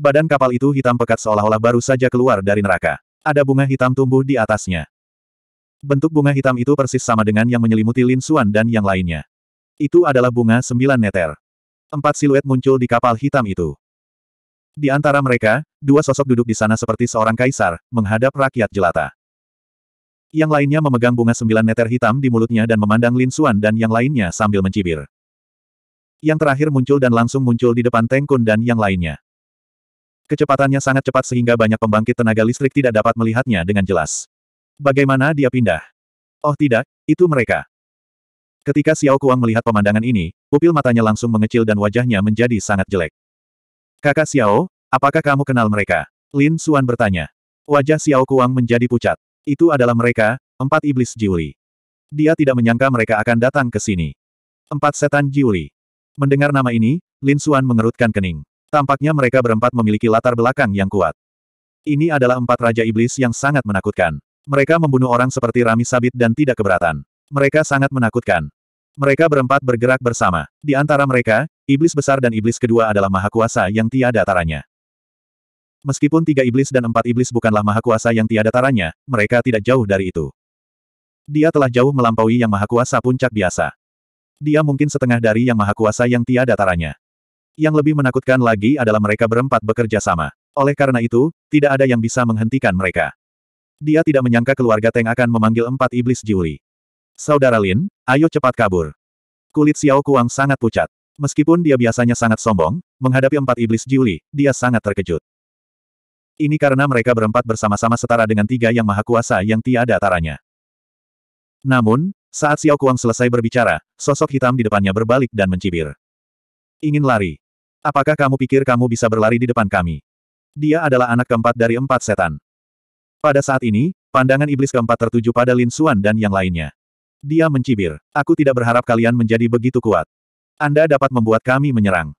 Badan kapal itu hitam pekat seolah-olah baru saja keluar dari neraka. Ada bunga hitam tumbuh di atasnya. Bentuk bunga hitam itu persis sama dengan yang menyelimuti Lin Suan dan yang lainnya. Itu adalah bunga sembilan neter. Empat siluet muncul di kapal hitam itu. Di antara mereka, dua sosok duduk di sana seperti seorang kaisar, menghadap rakyat jelata. Yang lainnya memegang bunga sembilan meter hitam di mulutnya dan memandang Lin Xuan dan yang lainnya sambil mencibir. Yang terakhir muncul dan langsung muncul di depan Teng Kun dan yang lainnya. Kecepatannya sangat cepat sehingga banyak pembangkit tenaga listrik tidak dapat melihatnya dengan jelas. Bagaimana dia pindah? Oh tidak, itu mereka. Ketika Xiao Kuang melihat pemandangan ini, pupil matanya langsung mengecil dan wajahnya menjadi sangat jelek. Kakak Xiao, apakah kamu kenal mereka? Lin Xuan bertanya. Wajah Xiao Kuang menjadi pucat. Itu adalah mereka, empat iblis Jiuli. Dia tidak menyangka mereka akan datang ke sini. Empat setan Jiuli. Mendengar nama ini, Lin Xuan mengerutkan kening. Tampaknya mereka berempat memiliki latar belakang yang kuat. Ini adalah empat raja iblis yang sangat menakutkan. Mereka membunuh orang seperti Rami Sabit dan tidak keberatan. Mereka sangat menakutkan. Mereka berempat bergerak bersama. Di antara mereka, iblis besar dan iblis kedua adalah maha kuasa yang tiada taranya. Meskipun tiga iblis dan empat iblis bukanlah maha kuasa yang tiada taranya, mereka tidak jauh dari itu. Dia telah jauh melampaui yang maha kuasa puncak biasa. Dia mungkin setengah dari yang maha kuasa yang tiada taranya. Yang lebih menakutkan lagi adalah mereka berempat bekerja sama. Oleh karena itu, tidak ada yang bisa menghentikan mereka. Dia tidak menyangka keluarga Teng akan memanggil empat iblis Jiuli. Saudara Lin, ayo cepat kabur. Kulit Xiao Kuang sangat pucat. Meskipun dia biasanya sangat sombong, menghadapi empat iblis Juli, dia sangat terkejut. Ini karena mereka berempat bersama-sama setara dengan tiga yang maha kuasa yang tiada taranya. Namun, saat Xiao Kuang selesai berbicara, sosok hitam di depannya berbalik dan mencibir. Ingin lari. Apakah kamu pikir kamu bisa berlari di depan kami? Dia adalah anak keempat dari empat setan. Pada saat ini, pandangan iblis keempat tertuju pada Lin Xuan dan yang lainnya. Dia mencibir. Aku tidak berharap kalian menjadi begitu kuat. Anda dapat membuat kami menyerang.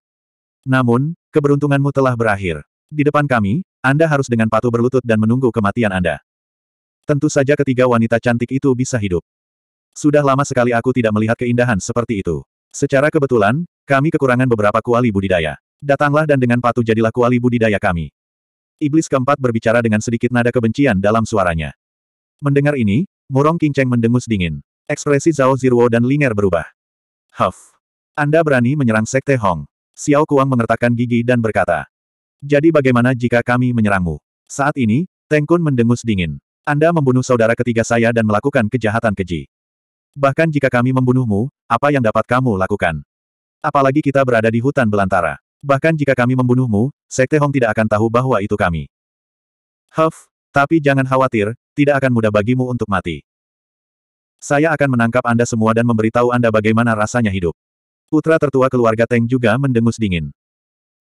Namun, keberuntunganmu telah berakhir. Di depan kami, Anda harus dengan patuh berlutut dan menunggu kematian Anda. Tentu saja ketiga wanita cantik itu bisa hidup. Sudah lama sekali aku tidak melihat keindahan seperti itu. Secara kebetulan, kami kekurangan beberapa kuali budidaya. Datanglah dan dengan patuh jadilah kuali budidaya kami. Iblis keempat berbicara dengan sedikit nada kebencian dalam suaranya. Mendengar ini, Murong Kinceng mendengus dingin. Ekspresi Zhao Ziruo dan Linger berubah. Huff. Anda berani menyerang Sekte Hong. Xiao Kuang mengertakkan gigi dan berkata. Jadi bagaimana jika kami menyerangmu? Saat ini, Teng Kun mendengus dingin. Anda membunuh saudara ketiga saya dan melakukan kejahatan keji. Bahkan jika kami membunuhmu, apa yang dapat kamu lakukan? Apalagi kita berada di hutan belantara. Bahkan jika kami membunuhmu, Sekte Hong tidak akan tahu bahwa itu kami. Huff, tapi jangan khawatir, tidak akan mudah bagimu untuk mati. Saya akan menangkap Anda semua dan memberitahu Anda bagaimana rasanya hidup. Putra tertua keluarga Teng juga mendengus dingin.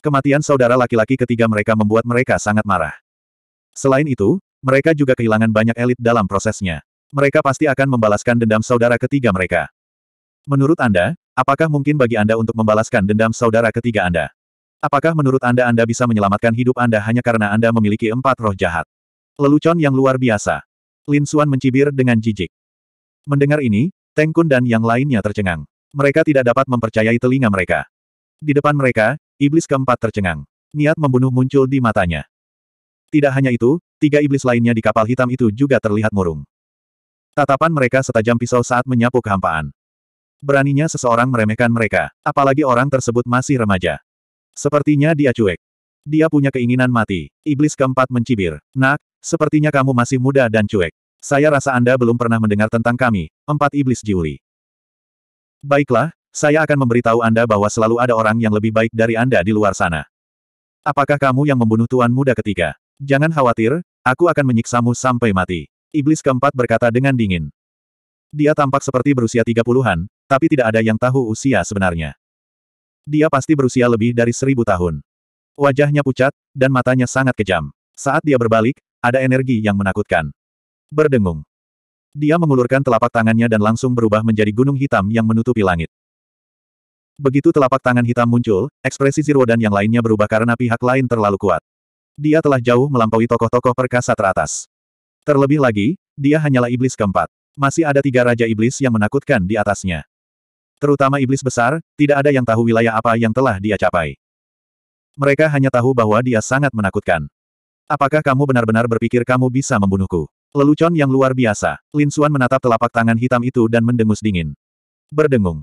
Kematian saudara laki-laki ketiga mereka membuat mereka sangat marah. Selain itu, mereka juga kehilangan banyak elit dalam prosesnya. Mereka pasti akan membalaskan dendam saudara ketiga mereka. Menurut Anda, apakah mungkin bagi Anda untuk membalaskan dendam saudara ketiga Anda? Apakah menurut Anda Anda bisa menyelamatkan hidup Anda hanya karena Anda memiliki empat roh jahat? Lelucon yang luar biasa. Lin Suan mencibir dengan jijik. Mendengar ini, Teng Kun dan yang lainnya tercengang. Mereka tidak dapat mempercayai telinga mereka. Di depan mereka, iblis keempat tercengang. Niat membunuh muncul di matanya. Tidak hanya itu, tiga iblis lainnya di kapal hitam itu juga terlihat murung. Tatapan mereka setajam pisau saat menyapu kehampaan. Beraninya seseorang meremehkan mereka, apalagi orang tersebut masih remaja. Sepertinya dia cuek. Dia punya keinginan mati. Iblis keempat mencibir. Nak, sepertinya kamu masih muda dan cuek. Saya rasa Anda belum pernah mendengar tentang kami, empat iblis jiuli. Baiklah, saya akan memberitahu Anda bahwa selalu ada orang yang lebih baik dari Anda di luar sana. Apakah kamu yang membunuh Tuan Muda ketiga? Jangan khawatir, aku akan menyiksamu sampai mati. Iblis keempat berkata dengan dingin. Dia tampak seperti berusia tiga puluhan, tapi tidak ada yang tahu usia sebenarnya. Dia pasti berusia lebih dari seribu tahun. Wajahnya pucat, dan matanya sangat kejam. Saat dia berbalik, ada energi yang menakutkan. Berdengung. Dia mengulurkan telapak tangannya dan langsung berubah menjadi gunung hitam yang menutupi langit. Begitu telapak tangan hitam muncul, ekspresi Zirwo dan yang lainnya berubah karena pihak lain terlalu kuat. Dia telah jauh melampaui tokoh-tokoh perkasa teratas. Terlebih lagi, dia hanyalah iblis keempat. Masih ada tiga raja iblis yang menakutkan di atasnya. Terutama iblis besar, tidak ada yang tahu wilayah apa yang telah dia capai. Mereka hanya tahu bahwa dia sangat menakutkan. Apakah kamu benar-benar berpikir kamu bisa membunuhku? Lelucon yang luar biasa. Lin Xuan menatap telapak tangan hitam itu dan mendengus dingin. Berdengung.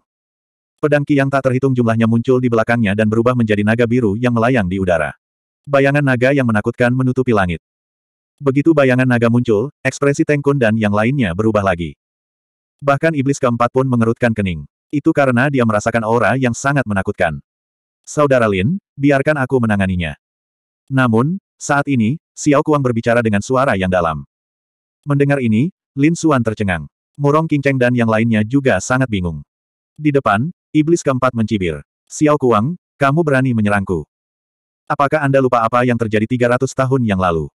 Pedang Ki yang tak terhitung jumlahnya muncul di belakangnya dan berubah menjadi naga biru yang melayang di udara. Bayangan naga yang menakutkan menutupi langit. Begitu bayangan naga muncul, ekspresi Tengkun dan yang lainnya berubah lagi. Bahkan iblis keempat pun mengerutkan kening. Itu karena dia merasakan aura yang sangat menakutkan. Saudara Lin, biarkan aku menanganinya. Namun, saat ini, Xiao Kuang berbicara dengan suara yang dalam. Mendengar ini, Lin Xuan tercengang. Murong Qingcheng dan yang lainnya juga sangat bingung. Di depan, iblis keempat mencibir. Xiao Kuang, kamu berani menyerangku. Apakah Anda lupa apa yang terjadi 300 tahun yang lalu?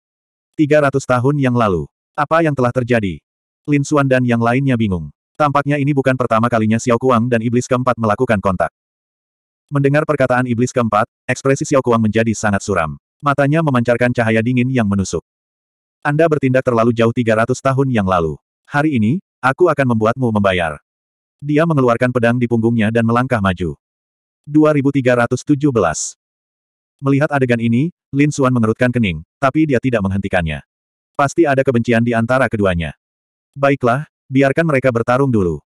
300 tahun yang lalu. Apa yang telah terjadi? Lin Xuan dan yang lainnya bingung. Tampaknya ini bukan pertama kalinya Xiao Kuang dan iblis keempat melakukan kontak. Mendengar perkataan iblis keempat, ekspresi Xiao Kuang menjadi sangat suram. Matanya memancarkan cahaya dingin yang menusuk. Anda bertindak terlalu jauh 300 tahun yang lalu. Hari ini, aku akan membuatmu membayar. Dia mengeluarkan pedang di punggungnya dan melangkah maju. 2317 Melihat adegan ini, Lin Xuan mengerutkan kening, tapi dia tidak menghentikannya. Pasti ada kebencian di antara keduanya. Baiklah, biarkan mereka bertarung dulu.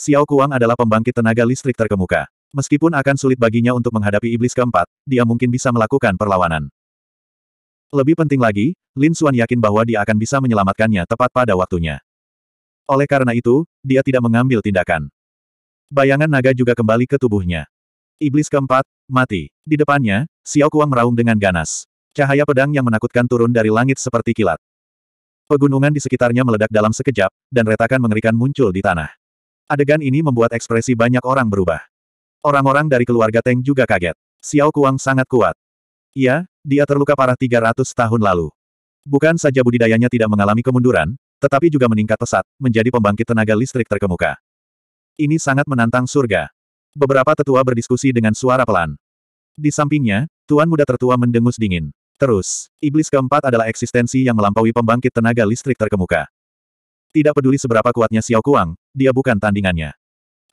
Xiao Kuang adalah pembangkit tenaga listrik terkemuka. Meskipun akan sulit baginya untuk menghadapi iblis keempat, dia mungkin bisa melakukan perlawanan. Lebih penting lagi, Lin Xuan yakin bahwa dia akan bisa menyelamatkannya tepat pada waktunya. Oleh karena itu, dia tidak mengambil tindakan. Bayangan naga juga kembali ke tubuhnya. Iblis keempat, mati. Di depannya, Xiao Kuang meraung dengan ganas. Cahaya pedang yang menakutkan turun dari langit seperti kilat. Pegunungan di sekitarnya meledak dalam sekejap, dan retakan mengerikan muncul di tanah. Adegan ini membuat ekspresi banyak orang berubah. Orang-orang dari keluarga Teng juga kaget. Xiao Kuang sangat kuat. Ia, dia terluka parah 300 tahun lalu. Bukan saja budidayanya tidak mengalami kemunduran, tetapi juga meningkat pesat, menjadi pembangkit tenaga listrik terkemuka. Ini sangat menantang surga. Beberapa tetua berdiskusi dengan suara pelan. Di sampingnya, tuan muda tertua mendengus dingin. Terus, iblis keempat adalah eksistensi yang melampaui pembangkit tenaga listrik terkemuka. Tidak peduli seberapa kuatnya Xiao Kuang, dia bukan tandingannya.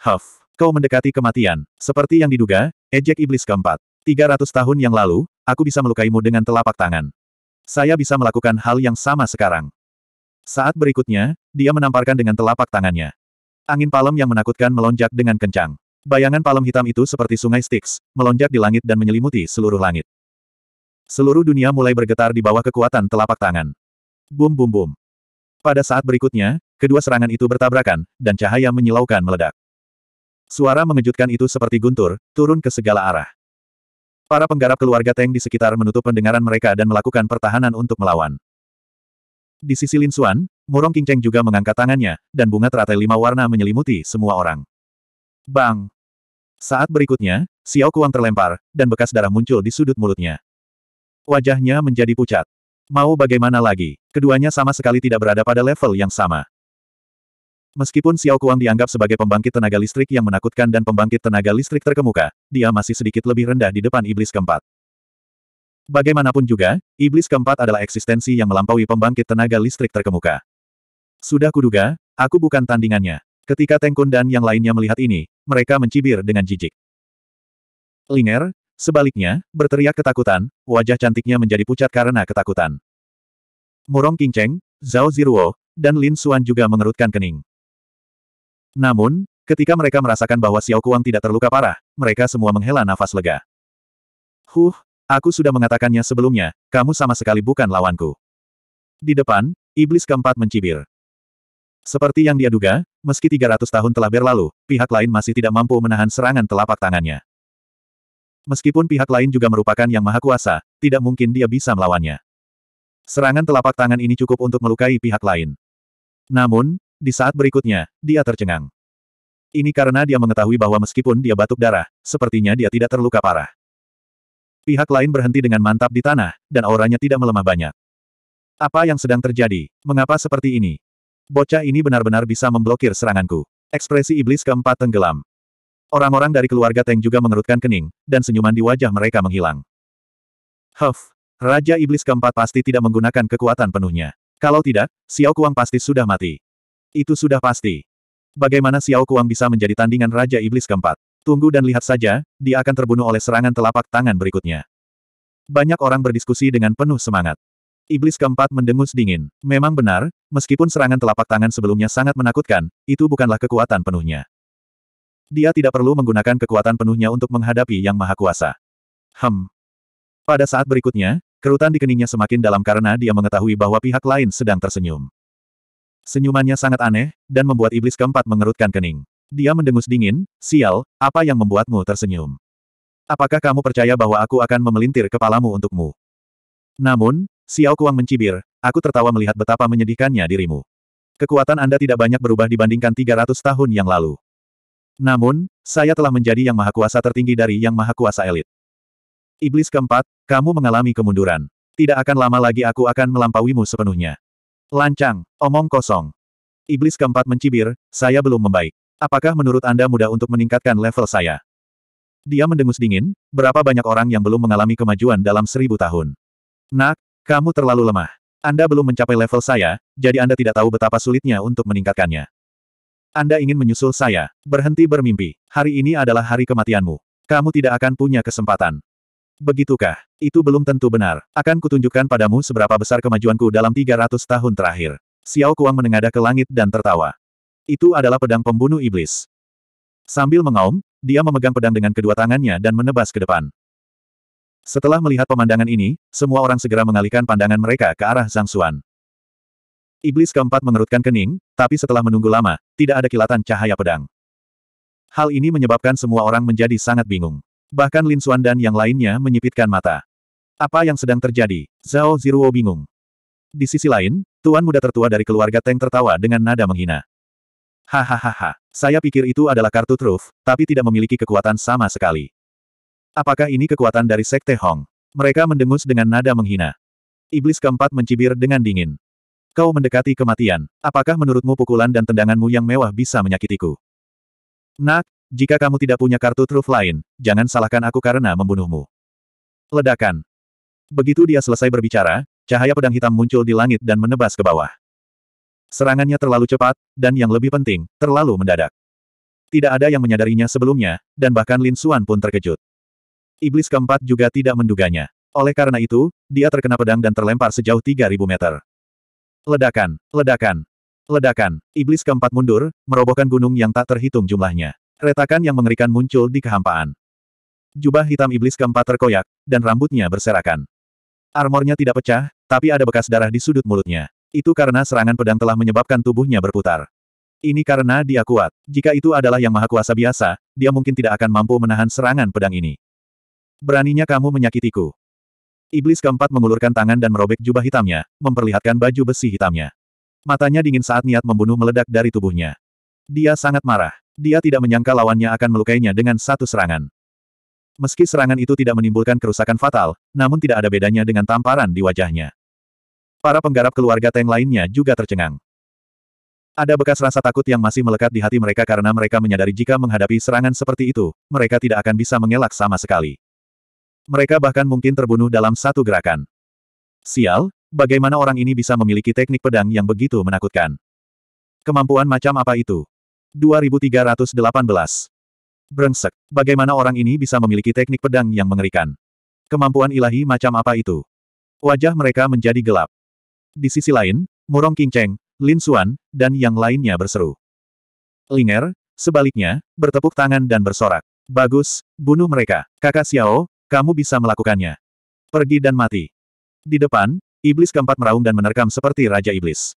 Huff, kau mendekati kematian. Seperti yang diduga, ejek iblis keempat. 300 tahun yang lalu, aku bisa melukaimu dengan telapak tangan. Saya bisa melakukan hal yang sama sekarang. Saat berikutnya, dia menamparkan dengan telapak tangannya. Angin palem yang menakutkan melonjak dengan kencang. Bayangan palem hitam itu seperti sungai Styx, melonjak di langit dan menyelimuti seluruh langit. Seluruh dunia mulai bergetar di bawah kekuatan telapak tangan. Bum bum bum. Pada saat berikutnya, kedua serangan itu bertabrakan, dan cahaya menyilaukan meledak. Suara mengejutkan itu seperti guntur, turun ke segala arah. Para penggarap keluarga Teng di sekitar menutup pendengaran mereka dan melakukan pertahanan untuk melawan. Di sisi Lin Xuan, Murong King Cheng juga mengangkat tangannya, dan bunga teratai lima warna menyelimuti semua orang. Bang! Saat berikutnya, Xiao Kuang terlempar, dan bekas darah muncul di sudut mulutnya. Wajahnya menjadi pucat. Mau bagaimana lagi, keduanya sama sekali tidak berada pada level yang sama. Meskipun Xiao Kuang dianggap sebagai pembangkit tenaga listrik yang menakutkan dan pembangkit tenaga listrik terkemuka, dia masih sedikit lebih rendah di depan iblis keempat. Bagaimanapun juga, iblis keempat adalah eksistensi yang melampaui pembangkit tenaga listrik terkemuka. Sudah kuduga, aku bukan tandingannya. Ketika Teng Kun dan yang lainnya melihat ini, mereka mencibir dengan jijik. Linger, sebaliknya, berteriak ketakutan, wajah cantiknya menjadi pucat karena ketakutan. Murong King Zhao Ziruo, dan Lin Xuan juga mengerutkan kening. Namun, ketika mereka merasakan bahwa Xiao Kuang tidak terluka parah, mereka semua menghela nafas lega. Huh, aku sudah mengatakannya sebelumnya, kamu sama sekali bukan lawanku. Di depan, iblis keempat mencibir. Seperti yang dia duga, meski 300 tahun telah berlalu, pihak lain masih tidak mampu menahan serangan telapak tangannya. Meskipun pihak lain juga merupakan yang maha kuasa, tidak mungkin dia bisa melawannya. Serangan telapak tangan ini cukup untuk melukai pihak lain. Namun, di saat berikutnya, dia tercengang. Ini karena dia mengetahui bahwa meskipun dia batuk darah, sepertinya dia tidak terluka parah. Pihak lain berhenti dengan mantap di tanah, dan auranya tidak melemah banyak. Apa yang sedang terjadi? Mengapa seperti ini? Bocah ini benar-benar bisa memblokir seranganku. Ekspresi iblis keempat tenggelam. Orang-orang dari keluarga Teng juga mengerutkan kening, dan senyuman di wajah mereka menghilang. Huff, Raja Iblis keempat pasti tidak menggunakan kekuatan penuhnya. Kalau tidak, Xiao Kuang pasti sudah mati. Itu sudah pasti. Bagaimana Xiao Kuang bisa menjadi tandingan Raja Iblis keempat? Tunggu dan lihat saja, dia akan terbunuh oleh serangan telapak tangan berikutnya. Banyak orang berdiskusi dengan penuh semangat. Iblis keempat mendengus dingin. Memang benar, meskipun serangan telapak tangan sebelumnya sangat menakutkan, itu bukanlah kekuatan penuhnya. Dia tidak perlu menggunakan kekuatan penuhnya untuk menghadapi Yang Maha Kuasa. Hem. Pada saat berikutnya, kerutan di keningnya semakin dalam karena dia mengetahui bahwa pihak lain sedang tersenyum. Senyumannya sangat aneh, dan membuat iblis keempat mengerutkan kening. Dia mendengus dingin, sial, apa yang membuatmu tersenyum? Apakah kamu percaya bahwa aku akan memelintir kepalamu untukmu? Namun, Xiao Kuang mencibir, aku tertawa melihat betapa menyedihkannya dirimu. Kekuatan Anda tidak banyak berubah dibandingkan 300 tahun yang lalu. Namun, saya telah menjadi yang maha kuasa tertinggi dari yang maha kuasa elit. Iblis keempat, kamu mengalami kemunduran. Tidak akan lama lagi aku akan melampauimu sepenuhnya. Lancang, omong kosong. Iblis keempat mencibir, saya belum membaik. Apakah menurut Anda mudah untuk meningkatkan level saya? Dia mendengus dingin, berapa banyak orang yang belum mengalami kemajuan dalam seribu tahun. Nak, kamu terlalu lemah. Anda belum mencapai level saya, jadi Anda tidak tahu betapa sulitnya untuk meningkatkannya. Anda ingin menyusul saya. Berhenti bermimpi. Hari ini adalah hari kematianmu. Kamu tidak akan punya kesempatan. Begitukah? Itu belum tentu benar. Akan kutunjukkan padamu seberapa besar kemajuanku dalam 300 tahun terakhir. Xiao Kuang menengadah ke langit dan tertawa. Itu adalah pedang pembunuh iblis. Sambil mengaum, dia memegang pedang dengan kedua tangannya dan menebas ke depan. Setelah melihat pemandangan ini, semua orang segera mengalihkan pandangan mereka ke arah Zhang Xuan. Iblis keempat mengerutkan kening, tapi setelah menunggu lama, tidak ada kilatan cahaya pedang. Hal ini menyebabkan semua orang menjadi sangat bingung. Bahkan Lin Xuan dan yang lainnya menyipitkan mata. Apa yang sedang terjadi? Zhao Ziruo bingung. Di sisi lain, tuan muda tertua dari keluarga Teng tertawa dengan nada menghina. Hahaha, saya pikir itu adalah kartu truf, tapi tidak memiliki kekuatan sama sekali. Apakah ini kekuatan dari Sekte Hong? Mereka mendengus dengan nada menghina. Iblis keempat mencibir dengan dingin. Kau mendekati kematian. Apakah menurutmu pukulan dan tendanganmu yang mewah bisa menyakitiku? Nak, jika kamu tidak punya kartu truf lain, jangan salahkan aku karena membunuhmu. Ledakan. Begitu dia selesai berbicara, cahaya pedang hitam muncul di langit dan menebas ke bawah. Serangannya terlalu cepat, dan yang lebih penting, terlalu mendadak. Tidak ada yang menyadarinya sebelumnya, dan bahkan Lin Suan pun terkejut. Iblis keempat juga tidak menduganya. Oleh karena itu, dia terkena pedang dan terlempar sejauh 3.000 meter. Ledakan, ledakan, ledakan. Iblis keempat mundur, merobohkan gunung yang tak terhitung jumlahnya. Retakan yang mengerikan muncul di kehampaan. Jubah hitam iblis keempat terkoyak, dan rambutnya berserakan. Armornya tidak pecah, tapi ada bekas darah di sudut mulutnya. Itu karena serangan pedang telah menyebabkan tubuhnya berputar. Ini karena dia kuat. Jika itu adalah yang maha kuasa biasa, dia mungkin tidak akan mampu menahan serangan pedang ini. Beraninya kamu menyakitiku. Iblis keempat mengulurkan tangan dan merobek jubah hitamnya, memperlihatkan baju besi hitamnya. Matanya dingin saat niat membunuh meledak dari tubuhnya. Dia sangat marah. Dia tidak menyangka lawannya akan melukainya dengan satu serangan. Meski serangan itu tidak menimbulkan kerusakan fatal, namun tidak ada bedanya dengan tamparan di wajahnya. Para penggarap keluarga Teng lainnya juga tercengang. Ada bekas rasa takut yang masih melekat di hati mereka karena mereka menyadari jika menghadapi serangan seperti itu, mereka tidak akan bisa mengelak sama sekali. Mereka bahkan mungkin terbunuh dalam satu gerakan. Sial, bagaimana orang ini bisa memiliki teknik pedang yang begitu menakutkan? Kemampuan macam apa itu? 2318. Brengsek, bagaimana orang ini bisa memiliki teknik pedang yang mengerikan? Kemampuan ilahi macam apa itu? Wajah mereka menjadi gelap. Di sisi lain, Murong Kingcheng, Lin Xuan, dan yang lainnya berseru. Linger, sebaliknya, bertepuk tangan dan bersorak. Bagus, bunuh mereka. Kakak Xiao, kamu bisa melakukannya. Pergi dan mati. Di depan, iblis keempat meraung dan menerkam seperti Raja Iblis.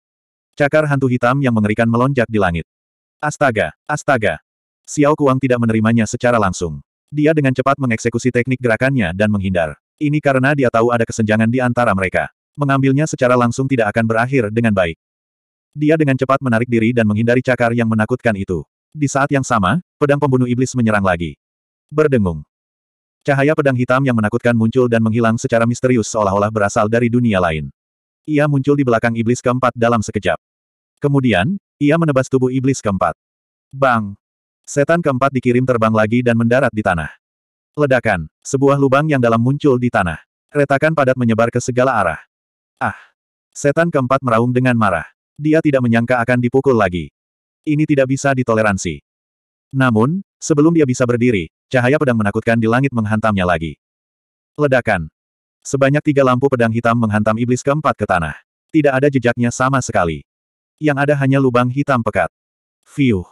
Cakar hantu hitam yang mengerikan melonjak di langit. Astaga, astaga. Xiao Kuang tidak menerimanya secara langsung. Dia dengan cepat mengeksekusi teknik gerakannya dan menghindar. Ini karena dia tahu ada kesenjangan di antara mereka. Mengambilnya secara langsung tidak akan berakhir dengan baik. Dia dengan cepat menarik diri dan menghindari cakar yang menakutkan itu. Di saat yang sama, pedang pembunuh iblis menyerang lagi. Berdengung. Cahaya pedang hitam yang menakutkan muncul dan menghilang secara misterius seolah-olah berasal dari dunia lain. Ia muncul di belakang iblis keempat dalam sekejap. Kemudian, ia menebas tubuh iblis keempat. Bang! Setan keempat dikirim terbang lagi dan mendarat di tanah. Ledakan. Sebuah lubang yang dalam muncul di tanah. Retakan padat menyebar ke segala arah. Ah! Setan keempat meraung dengan marah. Dia tidak menyangka akan dipukul lagi. Ini tidak bisa ditoleransi. Namun, sebelum dia bisa berdiri, cahaya pedang menakutkan di langit menghantamnya lagi. Ledakan. Sebanyak tiga lampu pedang hitam menghantam iblis keempat ke tanah. Tidak ada jejaknya sama sekali. Yang ada hanya lubang hitam pekat. Fiuh.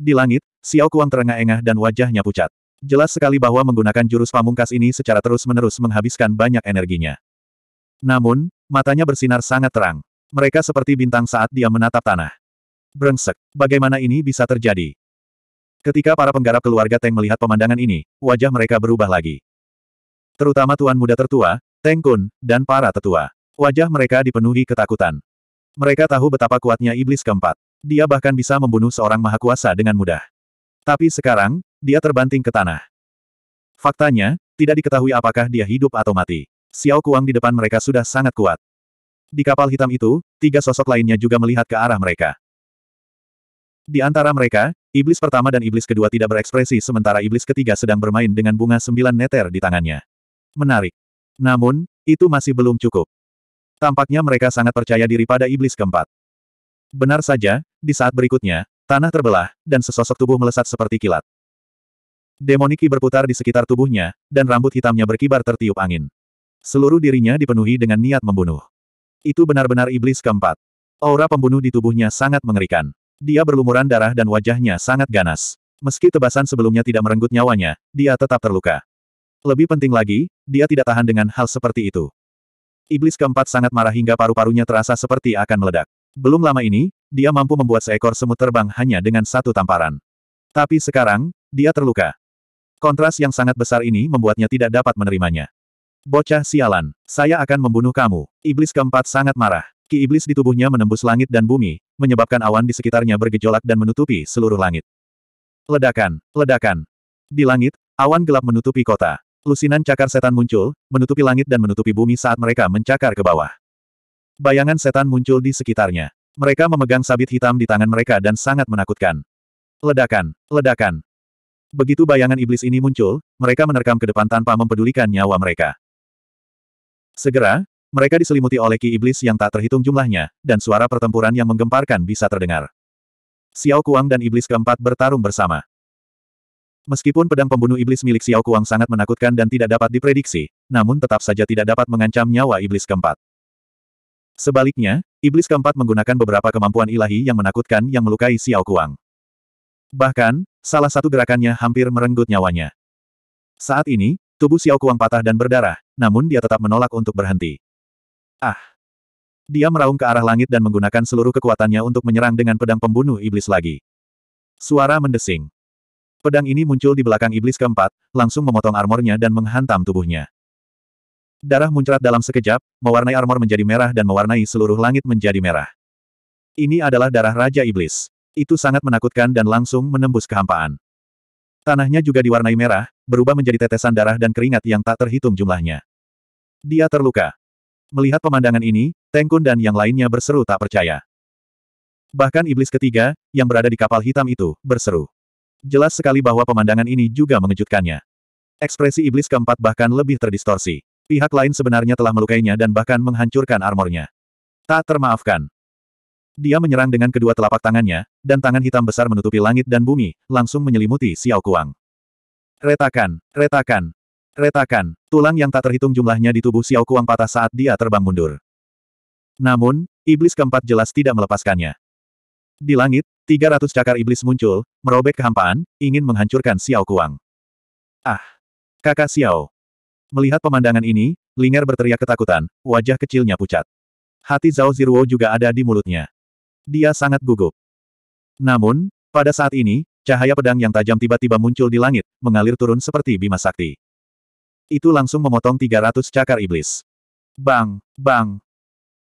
Di langit, Xiao Kuang terengah-engah dan wajahnya pucat. Jelas sekali bahwa menggunakan jurus pamungkas ini secara terus-menerus menghabiskan banyak energinya. Namun, matanya bersinar sangat terang. Mereka seperti bintang saat dia menatap tanah. Brengsek, bagaimana ini bisa terjadi? Ketika para penggarap keluarga Teng melihat pemandangan ini, wajah mereka berubah lagi. Terutama tuan muda tertua, Teng Kun, dan para tetua. Wajah mereka dipenuhi ketakutan. Mereka tahu betapa kuatnya iblis keempat. Dia bahkan bisa membunuh seorang maha kuasa dengan mudah. Tapi sekarang, dia terbanting ke tanah. Faktanya, tidak diketahui apakah dia hidup atau mati. Xiao Kuang di depan mereka sudah sangat kuat. Di kapal hitam itu, tiga sosok lainnya juga melihat ke arah mereka. Di antara mereka, iblis pertama dan iblis kedua tidak berekspresi sementara iblis ketiga sedang bermain dengan bunga sembilan neter di tangannya. Menarik. Namun, itu masih belum cukup. Tampaknya mereka sangat percaya diri pada iblis keempat. Benar saja, di saat berikutnya, tanah terbelah, dan sesosok tubuh melesat seperti kilat. Demoniki berputar di sekitar tubuhnya, dan rambut hitamnya berkibar tertiup angin. Seluruh dirinya dipenuhi dengan niat membunuh. Itu benar-benar iblis keempat. Aura pembunuh di tubuhnya sangat mengerikan. Dia berlumuran darah dan wajahnya sangat ganas. Meski tebasan sebelumnya tidak merenggut nyawanya, dia tetap terluka. Lebih penting lagi, dia tidak tahan dengan hal seperti itu. Iblis keempat sangat marah hingga paru-parunya terasa seperti akan meledak. Belum lama ini, dia mampu membuat seekor semut terbang hanya dengan satu tamparan. Tapi sekarang, dia terluka. Kontras yang sangat besar ini membuatnya tidak dapat menerimanya. Bocah sialan, saya akan membunuh kamu. Iblis keempat sangat marah. Ki iblis di tubuhnya menembus langit dan bumi, menyebabkan awan di sekitarnya bergejolak dan menutupi seluruh langit. Ledakan, ledakan. Di langit, awan gelap menutupi kota. Lusinan cakar setan muncul, menutupi langit dan menutupi bumi saat mereka mencakar ke bawah. Bayangan setan muncul di sekitarnya. Mereka memegang sabit hitam di tangan mereka dan sangat menakutkan. Ledakan, ledakan. Begitu bayangan iblis ini muncul, mereka menerkam ke depan tanpa mempedulikan nyawa mereka. Segera, mereka diselimuti oleh ki iblis yang tak terhitung jumlahnya, dan suara pertempuran yang menggemparkan bisa terdengar. Xiao Kuang dan iblis keempat bertarung bersama. Meskipun pedang pembunuh iblis milik Xiao Kuang sangat menakutkan dan tidak dapat diprediksi, namun tetap saja tidak dapat mengancam nyawa iblis keempat. Sebaliknya, iblis keempat menggunakan beberapa kemampuan ilahi yang menakutkan yang melukai Xiao Kuang. Bahkan, salah satu gerakannya hampir merenggut nyawanya. Saat ini, tubuh Xiao Kuang patah dan berdarah, namun dia tetap menolak untuk berhenti. Ah! Dia meraung ke arah langit dan menggunakan seluruh kekuatannya untuk menyerang dengan pedang pembunuh iblis lagi. Suara mendesing. Pedang ini muncul di belakang iblis keempat, langsung memotong armornya dan menghantam tubuhnya. Darah muncrat dalam sekejap, mewarnai armor menjadi merah dan mewarnai seluruh langit menjadi merah. Ini adalah darah Raja Iblis. Itu sangat menakutkan dan langsung menembus kehampaan. Tanahnya juga diwarnai merah, berubah menjadi tetesan darah dan keringat yang tak terhitung jumlahnya. Dia terluka. Melihat pemandangan ini, Tengkun dan yang lainnya berseru tak percaya. Bahkan iblis ketiga, yang berada di kapal hitam itu, berseru. Jelas sekali bahwa pemandangan ini juga mengejutkannya. Ekspresi iblis keempat bahkan lebih terdistorsi. Pihak lain sebenarnya telah melukainya dan bahkan menghancurkan armornya. Tak termaafkan. Dia menyerang dengan kedua telapak tangannya, dan tangan hitam besar menutupi langit dan bumi, langsung menyelimuti Xiao Kuang. Retakan, retakan, retakan, tulang yang tak terhitung jumlahnya di tubuh Xiao Kuang patah saat dia terbang mundur. Namun, iblis keempat jelas tidak melepaskannya. Di langit, 300 cakar iblis muncul, merobek kehampaan, ingin menghancurkan Xiao Kuang. Ah! Kakak Xiao! Melihat pemandangan ini, Linger berteriak ketakutan, wajah kecilnya pucat. Hati Zhao Ziruo juga ada di mulutnya. Dia sangat gugup. Namun, pada saat ini, cahaya pedang yang tajam tiba-tiba muncul di langit, mengalir turun seperti bima sakti. Itu langsung memotong 300 cakar iblis. Bang, bang,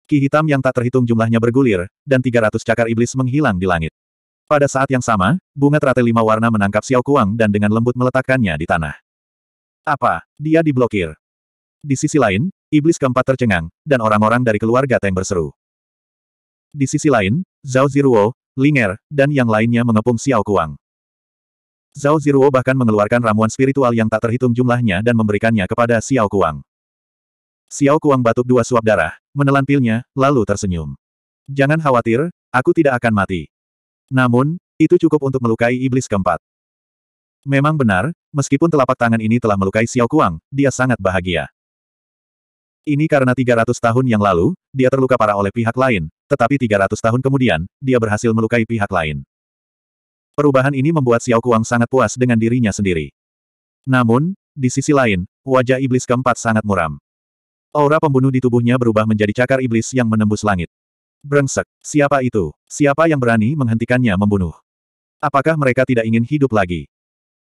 Ki hitam yang tak terhitung jumlahnya bergulir, dan 300 cakar iblis menghilang di langit. Pada saat yang sama, bunga teratai lima warna menangkap Xiao Kuang dan dengan lembut meletakkannya di tanah. Apa? Dia diblokir. Di sisi lain, iblis keempat tercengang, dan orang-orang dari keluarga Teng berseru. Di sisi lain, Zhao Ziruo, Linger, dan yang lainnya mengepung Xiao Kuang. Zhao Ziruo bahkan mengeluarkan ramuan spiritual yang tak terhitung jumlahnya dan memberikannya kepada Xiao Kuang. Xiao Kuang batuk dua suap darah, menelan pilnya, lalu tersenyum. Jangan khawatir, aku tidak akan mati. Namun, itu cukup untuk melukai iblis keempat. Memang benar, meskipun telapak tangan ini telah melukai Xiao Kuang, dia sangat bahagia. Ini karena 300 tahun yang lalu, dia terluka parah oleh pihak lain, tetapi 300 tahun kemudian, dia berhasil melukai pihak lain. Perubahan ini membuat Xiao Kuang sangat puas dengan dirinya sendiri. Namun, di sisi lain, wajah iblis keempat sangat muram. Aura pembunuh di tubuhnya berubah menjadi cakar iblis yang menembus langit. Brengsek, siapa itu? Siapa yang berani menghentikannya membunuh? Apakah mereka tidak ingin hidup lagi?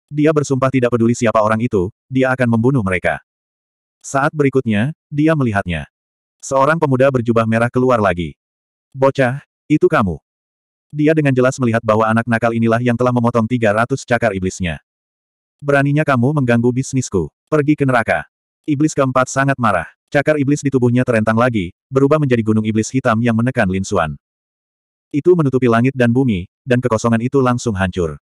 Dia bersumpah tidak peduli siapa orang itu, dia akan membunuh mereka. Saat berikutnya, dia melihatnya. Seorang pemuda berjubah merah keluar lagi. Bocah, itu kamu. Dia dengan jelas melihat bahwa anak nakal inilah yang telah memotong 300 cakar iblisnya. Beraninya kamu mengganggu bisnisku. Pergi ke neraka. Iblis keempat sangat marah. Cakar iblis di tubuhnya terentang lagi, berubah menjadi gunung iblis hitam yang menekan Lin Xuan. Itu menutupi langit dan bumi, dan kekosongan itu langsung hancur.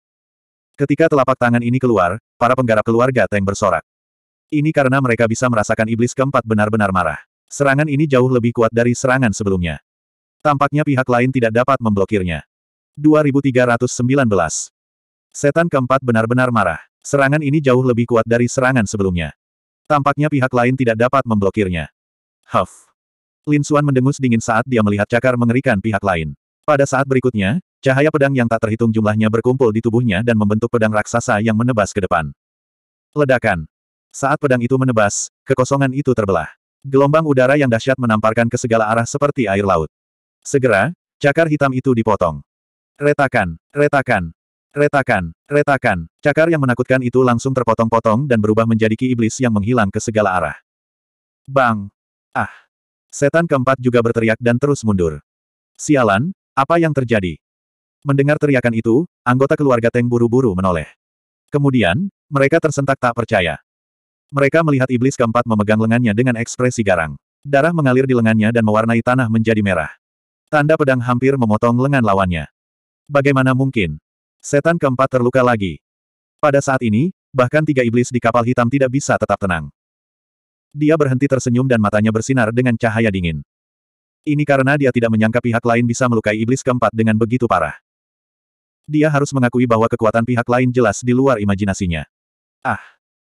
Ketika telapak tangan ini keluar, para penggarap keluarga Teng bersorak. Ini karena mereka bisa merasakan iblis keempat benar-benar marah. Serangan ini jauh lebih kuat dari serangan sebelumnya. Tampaknya pihak lain tidak dapat memblokirnya. 2319 Setan keempat benar-benar marah. Serangan ini jauh lebih kuat dari serangan sebelumnya. Tampaknya pihak lain tidak dapat memblokirnya. Huff. Lin Xuan mendengus dingin saat dia melihat cakar mengerikan pihak lain. Pada saat berikutnya, cahaya pedang yang tak terhitung jumlahnya berkumpul di tubuhnya dan membentuk pedang raksasa yang menebas ke depan. Ledakan. Saat pedang itu menebas, kekosongan itu terbelah. Gelombang udara yang dahsyat menamparkan ke segala arah seperti air laut. Segera, cakar hitam itu dipotong. Retakan, retakan, Retakan, retakan, cakar yang menakutkan itu langsung terpotong-potong dan berubah menjadi ki iblis yang menghilang ke segala arah. Bang! Ah! Setan keempat juga berteriak dan terus mundur. Sialan, apa yang terjadi? Mendengar teriakan itu, anggota keluarga Teng buru-buru menoleh. Kemudian, mereka tersentak tak percaya. Mereka melihat iblis keempat memegang lengannya dengan ekspresi garang. Darah mengalir di lengannya dan mewarnai tanah menjadi merah. Tanda pedang hampir memotong lengan lawannya. Bagaimana mungkin? Setan keempat terluka lagi. Pada saat ini, bahkan tiga iblis di kapal hitam tidak bisa tetap tenang. Dia berhenti tersenyum dan matanya bersinar dengan cahaya dingin. Ini karena dia tidak menyangka pihak lain bisa melukai iblis keempat dengan begitu parah. Dia harus mengakui bahwa kekuatan pihak lain jelas di luar imajinasinya. Ah!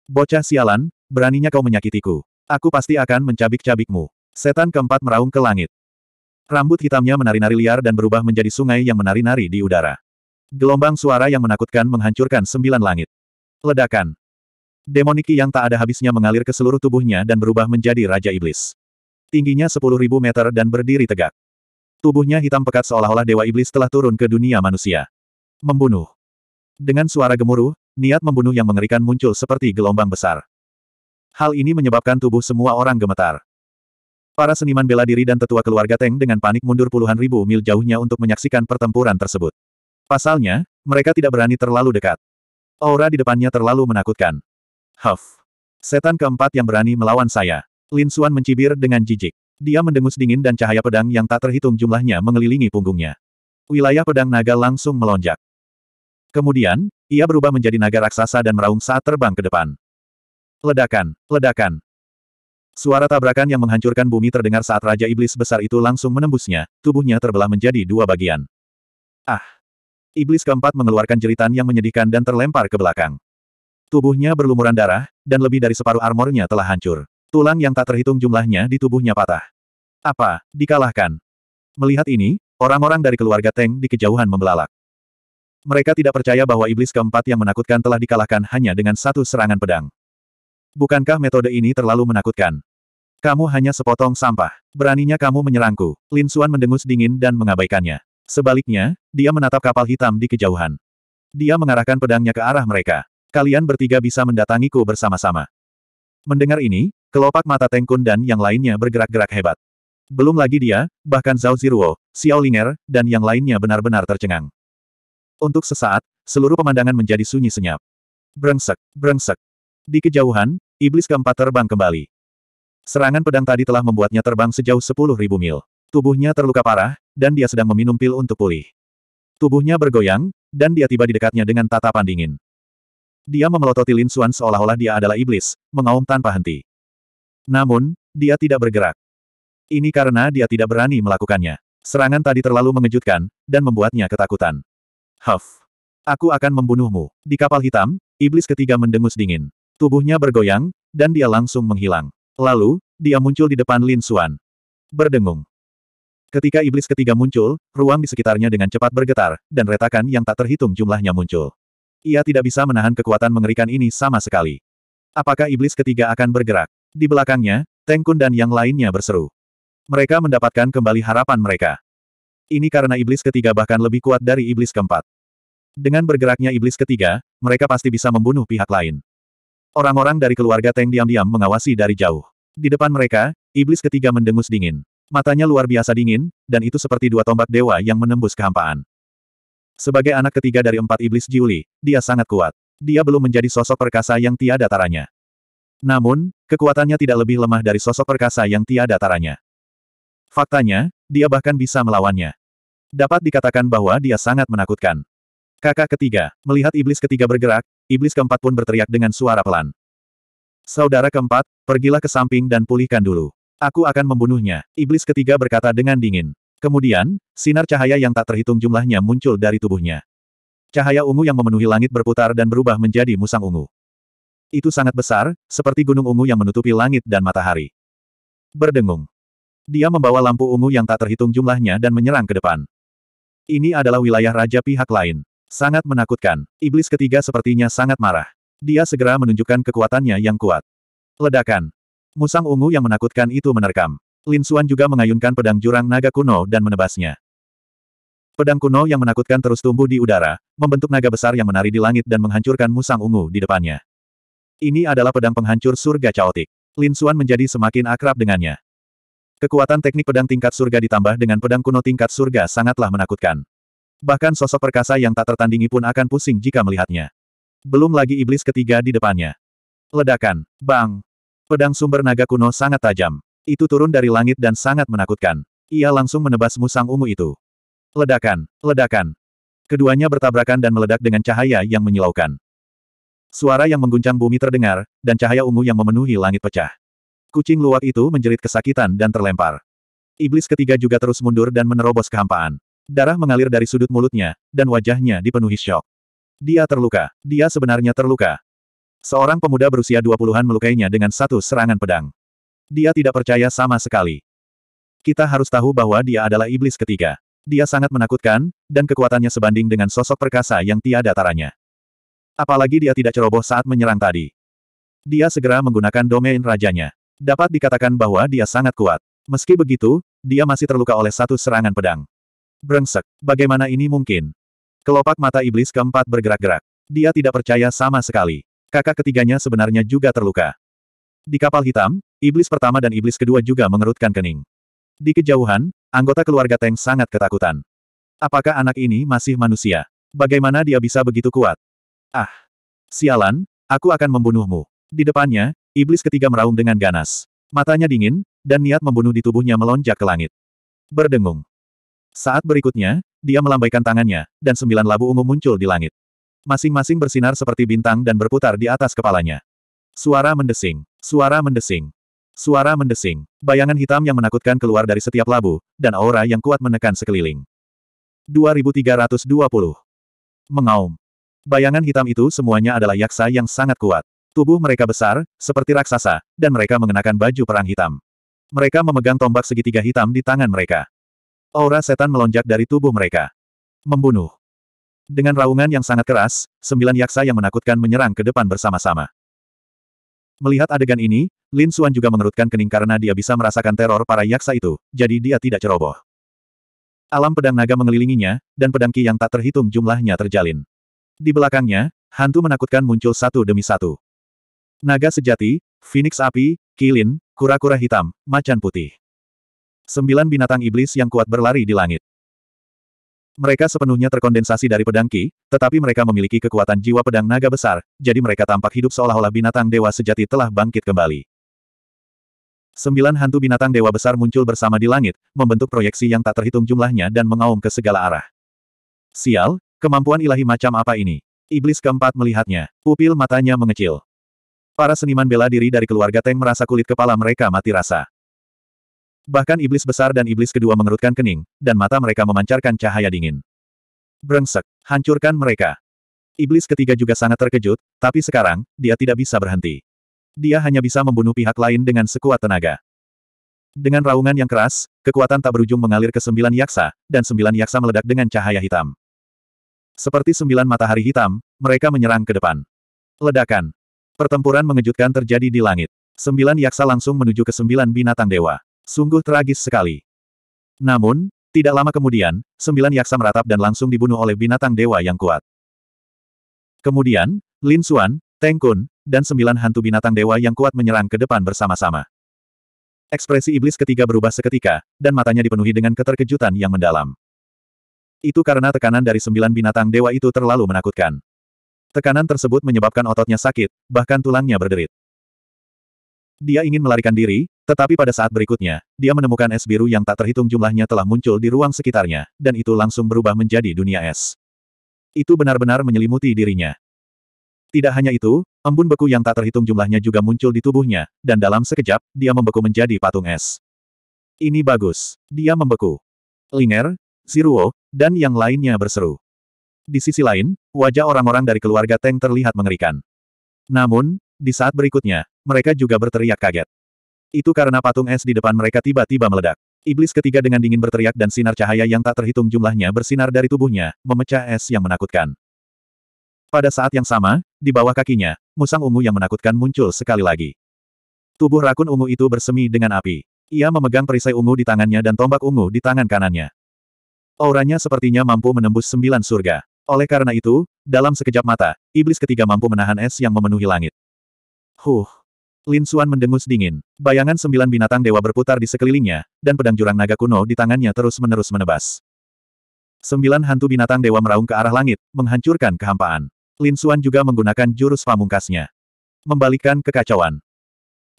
Bocah sialan, beraninya kau menyakitiku. Aku pasti akan mencabik-cabikmu. Setan keempat meraung ke langit. Rambut hitamnya menari-nari liar dan berubah menjadi sungai yang menari-nari di udara. Gelombang suara yang menakutkan menghancurkan sembilan langit. Ledakan. Demoniki yang tak ada habisnya mengalir ke seluruh tubuhnya dan berubah menjadi Raja Iblis. Tingginya sepuluh ribu meter dan berdiri tegak. Tubuhnya hitam pekat seolah-olah Dewa Iblis telah turun ke dunia manusia. Membunuh. Dengan suara gemuruh, niat membunuh yang mengerikan muncul seperti gelombang besar. Hal ini menyebabkan tubuh semua orang gemetar. Para seniman bela diri dan tetua keluarga Teng dengan panik mundur puluhan ribu mil jauhnya untuk menyaksikan pertempuran tersebut. Pasalnya, mereka tidak berani terlalu dekat. Aura di depannya terlalu menakutkan. Huff. Setan keempat yang berani melawan saya. Lin Xuan mencibir dengan jijik. Dia mendengus dingin dan cahaya pedang yang tak terhitung jumlahnya mengelilingi punggungnya. Wilayah pedang naga langsung melonjak. Kemudian, ia berubah menjadi naga raksasa dan meraung saat terbang ke depan. Ledakan, ledakan. Suara tabrakan yang menghancurkan bumi terdengar saat Raja Iblis besar itu langsung menembusnya, tubuhnya terbelah menjadi dua bagian. Ah! Iblis keempat mengeluarkan jeritan yang menyedihkan dan terlempar ke belakang. Tubuhnya berlumuran darah, dan lebih dari separuh armornya telah hancur. Tulang yang tak terhitung jumlahnya di tubuhnya patah. Apa, dikalahkan? Melihat ini, orang-orang dari keluarga Teng di kejauhan membelalak. Mereka tidak percaya bahwa iblis keempat yang menakutkan telah dikalahkan hanya dengan satu serangan pedang. Bukankah metode ini terlalu menakutkan? Kamu hanya sepotong sampah. Beraninya kamu menyerangku. Lin Suan mendengus dingin dan mengabaikannya. Sebaliknya, dia menatap kapal hitam di kejauhan. Dia mengarahkan pedangnya ke arah mereka. Kalian bertiga bisa mendatangiku bersama-sama. Mendengar ini, kelopak mata Tengkun dan yang lainnya bergerak-gerak hebat. Belum lagi dia, bahkan Zhao Ziruo, Xiao Linger, dan yang lainnya benar-benar tercengang. Untuk sesaat, seluruh pemandangan menjadi sunyi senyap. Brengsek, brengsek. Di kejauhan, iblis keempat terbang kembali. Serangan pedang tadi telah membuatnya terbang sejauh 10.000 mil. Tubuhnya terluka parah, dan dia sedang meminum pil untuk pulih. Tubuhnya bergoyang, dan dia tiba di dekatnya dengan tatapan dingin. Dia memelototi Lin Xuan seolah-olah dia adalah iblis, mengaum tanpa henti. Namun, dia tidak bergerak. Ini karena dia tidak berani melakukannya. Serangan tadi terlalu mengejutkan, dan membuatnya ketakutan. Huff! Aku akan membunuhmu. Di kapal hitam, iblis ketiga mendengus dingin. Tubuhnya bergoyang, dan dia langsung menghilang. Lalu, dia muncul di depan Lin Xuan. Berdengung. Ketika iblis ketiga muncul, ruang di sekitarnya dengan cepat bergetar, dan retakan yang tak terhitung jumlahnya muncul. Ia tidak bisa menahan kekuatan mengerikan ini sama sekali. Apakah iblis ketiga akan bergerak? Di belakangnya, Teng dan yang lainnya berseru. Mereka mendapatkan kembali harapan mereka. Ini karena iblis ketiga bahkan lebih kuat dari iblis keempat. Dengan bergeraknya iblis ketiga, mereka pasti bisa membunuh pihak lain. Orang-orang dari keluarga Teng diam-diam mengawasi dari jauh. Di depan mereka, iblis ketiga mendengus dingin. Matanya luar biasa dingin, dan itu seperti dua tombak dewa yang menembus kehampaan. Sebagai anak ketiga dari empat iblis Juli, dia sangat kuat. Dia belum menjadi sosok perkasa yang tiada taranya. Namun, kekuatannya tidak lebih lemah dari sosok perkasa yang tiada taranya. Faktanya, dia bahkan bisa melawannya. Dapat dikatakan bahwa dia sangat menakutkan. Kakak ketiga, melihat iblis ketiga bergerak, iblis keempat pun berteriak dengan suara pelan. Saudara keempat, pergilah ke samping dan pulihkan dulu. Aku akan membunuhnya, iblis ketiga berkata dengan dingin. Kemudian, sinar cahaya yang tak terhitung jumlahnya muncul dari tubuhnya. Cahaya ungu yang memenuhi langit berputar dan berubah menjadi musang ungu. Itu sangat besar, seperti gunung ungu yang menutupi langit dan matahari. Berdengung. Dia membawa lampu ungu yang tak terhitung jumlahnya dan menyerang ke depan. Ini adalah wilayah raja pihak lain. Sangat menakutkan. Iblis ketiga sepertinya sangat marah. Dia segera menunjukkan kekuatannya yang kuat. Ledakan. Musang ungu yang menakutkan itu menerkam. Lin Xuan juga mengayunkan pedang jurang naga kuno dan menebasnya. Pedang kuno yang menakutkan terus tumbuh di udara, membentuk naga besar yang menari di langit dan menghancurkan musang ungu di depannya. Ini adalah pedang penghancur surga caotik. Lin Xuan menjadi semakin akrab dengannya. Kekuatan teknik pedang tingkat surga ditambah dengan pedang kuno tingkat surga sangatlah menakutkan. Bahkan sosok perkasa yang tak tertandingi pun akan pusing jika melihatnya. Belum lagi iblis ketiga di depannya. Ledakan, bang, Pedang sumber naga kuno sangat tajam. Itu turun dari langit dan sangat menakutkan. Ia langsung menebas musang ungu itu. Ledakan, ledakan. Keduanya bertabrakan dan meledak dengan cahaya yang menyilaukan. Suara yang mengguncang bumi terdengar, dan cahaya ungu yang memenuhi langit pecah. Kucing luwak itu menjerit kesakitan dan terlempar. Iblis ketiga juga terus mundur dan menerobos kehampaan. Darah mengalir dari sudut mulutnya, dan wajahnya dipenuhi syok. Dia terluka. Dia sebenarnya terluka. Seorang pemuda berusia 20-an melukainya dengan satu serangan pedang. Dia tidak percaya sama sekali. Kita harus tahu bahwa dia adalah iblis ketiga. Dia sangat menakutkan, dan kekuatannya sebanding dengan sosok perkasa yang tiada taranya. Apalagi dia tidak ceroboh saat menyerang tadi. Dia segera menggunakan domain rajanya. Dapat dikatakan bahwa dia sangat kuat. Meski begitu, dia masih terluka oleh satu serangan pedang. Brengsek, bagaimana ini mungkin? Kelopak mata iblis keempat bergerak-gerak. Dia tidak percaya sama sekali kakak ketiganya sebenarnya juga terluka. Di kapal hitam, iblis pertama dan iblis kedua juga mengerutkan kening. Di kejauhan, anggota keluarga Teng sangat ketakutan. Apakah anak ini masih manusia? Bagaimana dia bisa begitu kuat? Ah! Sialan, aku akan membunuhmu. Di depannya, iblis ketiga meraung dengan ganas. Matanya dingin, dan niat membunuh di tubuhnya melonjak ke langit. Berdengung. Saat berikutnya, dia melambaikan tangannya, dan sembilan labu ungu muncul di langit. Masing-masing bersinar seperti bintang dan berputar di atas kepalanya. Suara mendesing. Suara mendesing. Suara mendesing. Bayangan hitam yang menakutkan keluar dari setiap labu, dan aura yang kuat menekan sekeliling. 2320. Mengaum. Bayangan hitam itu semuanya adalah yaksa yang sangat kuat. Tubuh mereka besar, seperti raksasa, dan mereka mengenakan baju perang hitam. Mereka memegang tombak segitiga hitam di tangan mereka. Aura setan melonjak dari tubuh mereka. Membunuh. Dengan raungan yang sangat keras, sembilan yaksa yang menakutkan menyerang ke depan bersama-sama. Melihat adegan ini, Lin Xuan juga mengerutkan kening karena dia bisa merasakan teror para yaksa itu, jadi dia tidak ceroboh. Alam pedang naga mengelilinginya, dan pedang ki yang tak terhitung jumlahnya terjalin. Di belakangnya, hantu menakutkan muncul satu demi satu. Naga sejati, Phoenix api, kilin, kura-kura hitam, macan putih. Sembilan binatang iblis yang kuat berlari di langit. Mereka sepenuhnya terkondensasi dari pedang Ki, tetapi mereka memiliki kekuatan jiwa pedang naga besar, jadi mereka tampak hidup seolah-olah binatang dewa sejati telah bangkit kembali. Sembilan hantu binatang dewa besar muncul bersama di langit, membentuk proyeksi yang tak terhitung jumlahnya dan mengaum ke segala arah. Sial, kemampuan ilahi macam apa ini? Iblis keempat melihatnya. pupil matanya mengecil. Para seniman bela diri dari keluarga Teng merasa kulit kepala mereka mati rasa. Bahkan iblis besar dan iblis kedua mengerutkan kening, dan mata mereka memancarkan cahaya dingin. Brengsek, hancurkan mereka. Iblis ketiga juga sangat terkejut, tapi sekarang, dia tidak bisa berhenti. Dia hanya bisa membunuh pihak lain dengan sekuat tenaga. Dengan raungan yang keras, kekuatan tak berujung mengalir ke sembilan yaksa, dan sembilan yaksa meledak dengan cahaya hitam. Seperti sembilan matahari hitam, mereka menyerang ke depan. Ledakan. Pertempuran mengejutkan terjadi di langit. Sembilan yaksa langsung menuju ke sembilan binatang dewa. Sungguh tragis sekali. Namun, tidak lama kemudian, sembilan yaksa meratap dan langsung dibunuh oleh binatang dewa yang kuat. Kemudian, Lin Xuan, Teng Kun, dan sembilan hantu binatang dewa yang kuat menyerang ke depan bersama-sama. Ekspresi iblis ketiga berubah seketika, dan matanya dipenuhi dengan keterkejutan yang mendalam. Itu karena tekanan dari sembilan binatang dewa itu terlalu menakutkan. Tekanan tersebut menyebabkan ototnya sakit, bahkan tulangnya berderit. Dia ingin melarikan diri, tetapi pada saat berikutnya, dia menemukan es biru yang tak terhitung jumlahnya telah muncul di ruang sekitarnya, dan itu langsung berubah menjadi dunia es. Itu benar-benar menyelimuti dirinya. Tidak hanya itu, embun beku yang tak terhitung jumlahnya juga muncul di tubuhnya, dan dalam sekejap, dia membeku menjadi patung es. Ini bagus. Dia membeku. Linger, Ziruo, dan yang lainnya berseru. Di sisi lain, wajah orang-orang dari keluarga Teng terlihat mengerikan. Namun, di saat berikutnya, mereka juga berteriak kaget. Itu karena patung es di depan mereka tiba-tiba meledak. Iblis ketiga dengan dingin berteriak dan sinar cahaya yang tak terhitung jumlahnya bersinar dari tubuhnya, memecah es yang menakutkan. Pada saat yang sama, di bawah kakinya, musang ungu yang menakutkan muncul sekali lagi. Tubuh rakun ungu itu bersemi dengan api. Ia memegang perisai ungu di tangannya dan tombak ungu di tangan kanannya. Auranya sepertinya mampu menembus sembilan surga. Oleh karena itu, dalam sekejap mata, iblis ketiga mampu menahan es yang memenuhi langit. Huh, Lin Suan mendengus dingin. Bayangan sembilan binatang dewa berputar di sekelilingnya, dan pedang jurang naga kuno di tangannya terus-menerus menebas. Sembilan hantu binatang dewa meraung ke arah langit, menghancurkan kehampaan. Lin Suan juga menggunakan jurus pamungkasnya. Membalikkan kekacauan.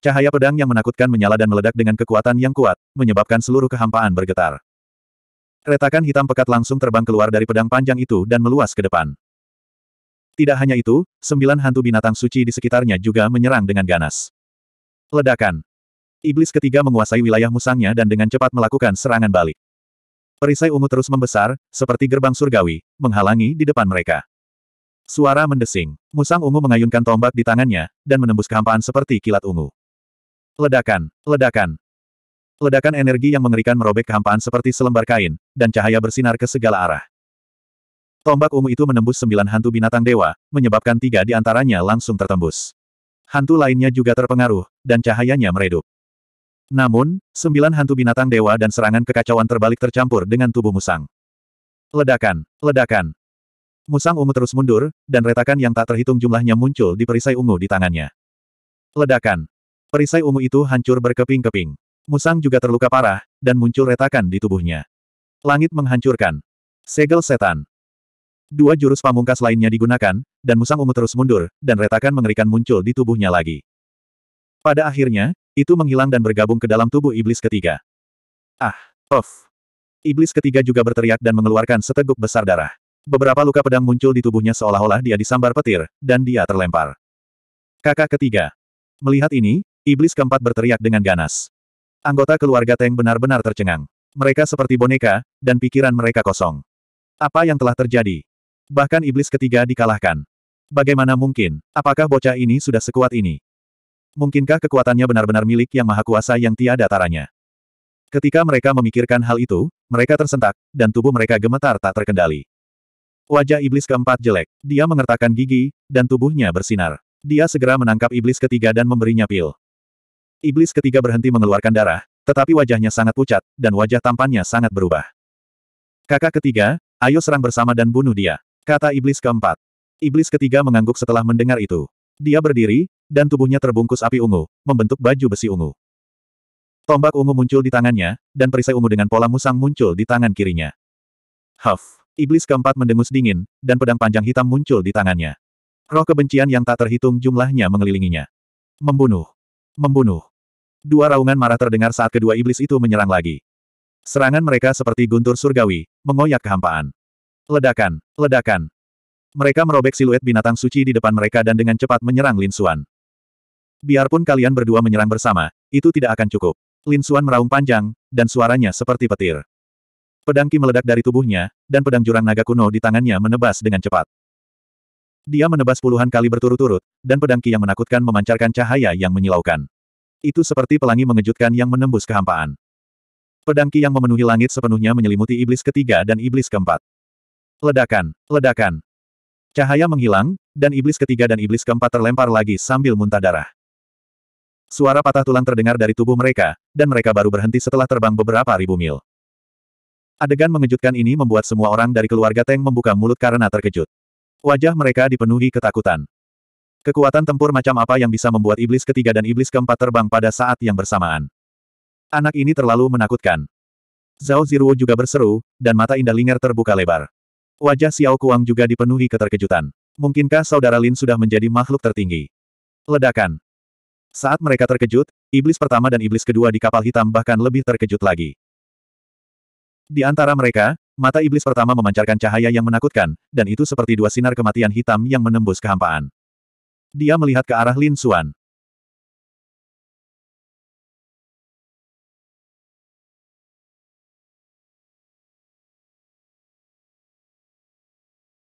Cahaya pedang yang menakutkan menyala dan meledak dengan kekuatan yang kuat, menyebabkan seluruh kehampaan bergetar. Retakan hitam pekat langsung terbang keluar dari pedang panjang itu dan meluas ke depan. Tidak hanya itu, sembilan hantu binatang suci di sekitarnya juga menyerang dengan ganas. Ledakan. Iblis ketiga menguasai wilayah musangnya dan dengan cepat melakukan serangan balik. Perisai ungu terus membesar, seperti gerbang surgawi, menghalangi di depan mereka. Suara mendesing. Musang ungu mengayunkan tombak di tangannya, dan menembus kehampaan seperti kilat ungu. Ledakan, ledakan. Ledakan energi yang mengerikan merobek kehampaan seperti selembar kain, dan cahaya bersinar ke segala arah. Tombak ungu itu menembus sembilan hantu binatang dewa, menyebabkan tiga di antaranya langsung tertembus hantu lainnya juga terpengaruh, dan cahayanya meredup. Namun, sembilan hantu binatang dewa dan serangan kekacauan terbalik tercampur dengan tubuh Musang. Ledakan, ledakan. Musang ungu terus mundur, dan retakan yang tak terhitung jumlahnya muncul di perisai ungu di tangannya. Ledakan. Perisai ungu itu hancur berkeping-keping. Musang juga terluka parah, dan muncul retakan di tubuhnya. Langit menghancurkan. Segel setan. Dua jurus pamungkas lainnya digunakan, dan musang ungu terus mundur, dan retakan mengerikan muncul di tubuhnya lagi. Pada akhirnya, itu menghilang dan bergabung ke dalam tubuh iblis ketiga. Ah, of, Iblis ketiga juga berteriak dan mengeluarkan seteguk besar darah. Beberapa luka pedang muncul di tubuhnya seolah-olah dia disambar petir, dan dia terlempar. Kakak ketiga. Melihat ini, iblis keempat berteriak dengan ganas. Anggota keluarga Teng benar-benar tercengang. Mereka seperti boneka, dan pikiran mereka kosong. Apa yang telah terjadi? Bahkan iblis ketiga dikalahkan. Bagaimana mungkin, apakah bocah ini sudah sekuat ini? Mungkinkah kekuatannya benar-benar milik yang maha kuasa yang tiada taranya? Ketika mereka memikirkan hal itu, mereka tersentak, dan tubuh mereka gemetar tak terkendali. Wajah iblis keempat jelek, dia mengertakkan gigi, dan tubuhnya bersinar. Dia segera menangkap iblis ketiga dan memberinya pil. Iblis ketiga berhenti mengeluarkan darah, tetapi wajahnya sangat pucat, dan wajah tampannya sangat berubah. Kakak ketiga, ayo serang bersama dan bunuh dia, kata iblis keempat. Iblis ketiga mengangguk setelah mendengar itu. Dia berdiri, dan tubuhnya terbungkus api ungu, membentuk baju besi ungu. Tombak ungu muncul di tangannya, dan perisai ungu dengan pola musang muncul di tangan kirinya. Huff! Iblis keempat mendengus dingin, dan pedang panjang hitam muncul di tangannya. Roh kebencian yang tak terhitung jumlahnya mengelilinginya. Membunuh. Membunuh. Dua raungan marah terdengar saat kedua iblis itu menyerang lagi. Serangan mereka seperti guntur surgawi, mengoyak kehampaan. Ledakan, ledakan, mereka merobek siluet binatang suci di depan mereka dan dengan cepat menyerang Lin Xuan. Biarpun kalian berdua menyerang bersama, itu tidak akan cukup. Lin Xuan meraung panjang, dan suaranya seperti petir. Pedang Ki meledak dari tubuhnya, dan pedang jurang naga kuno di tangannya menebas dengan cepat. Dia menebas puluhan kali berturut-turut, dan pedang Ki yang menakutkan memancarkan cahaya yang menyilaukan. Itu seperti pelangi mengejutkan yang menembus kehampaan. Pedang Ki yang memenuhi langit sepenuhnya menyelimuti iblis ketiga dan iblis keempat. Ledakan, ledakan, Cahaya menghilang, dan iblis ketiga dan iblis keempat terlempar lagi sambil muntah darah. Suara patah tulang terdengar dari tubuh mereka, dan mereka baru berhenti setelah terbang beberapa ribu mil. Adegan mengejutkan ini membuat semua orang dari keluarga Teng membuka mulut karena terkejut. Wajah mereka dipenuhi ketakutan. Kekuatan tempur macam apa yang bisa membuat iblis ketiga dan iblis keempat terbang pada saat yang bersamaan? Anak ini terlalu menakutkan. Zhao Ziruo juga berseru, dan mata indah Linger terbuka lebar. Wajah Xiao Kuang juga dipenuhi keterkejutan. Mungkinkah saudara Lin sudah menjadi makhluk tertinggi? Ledakan. Saat mereka terkejut, iblis pertama dan iblis kedua di kapal hitam bahkan lebih terkejut lagi. Di antara mereka, mata iblis pertama memancarkan cahaya yang menakutkan, dan itu seperti dua sinar kematian hitam yang menembus kehampaan. Dia melihat ke arah Lin Xuan.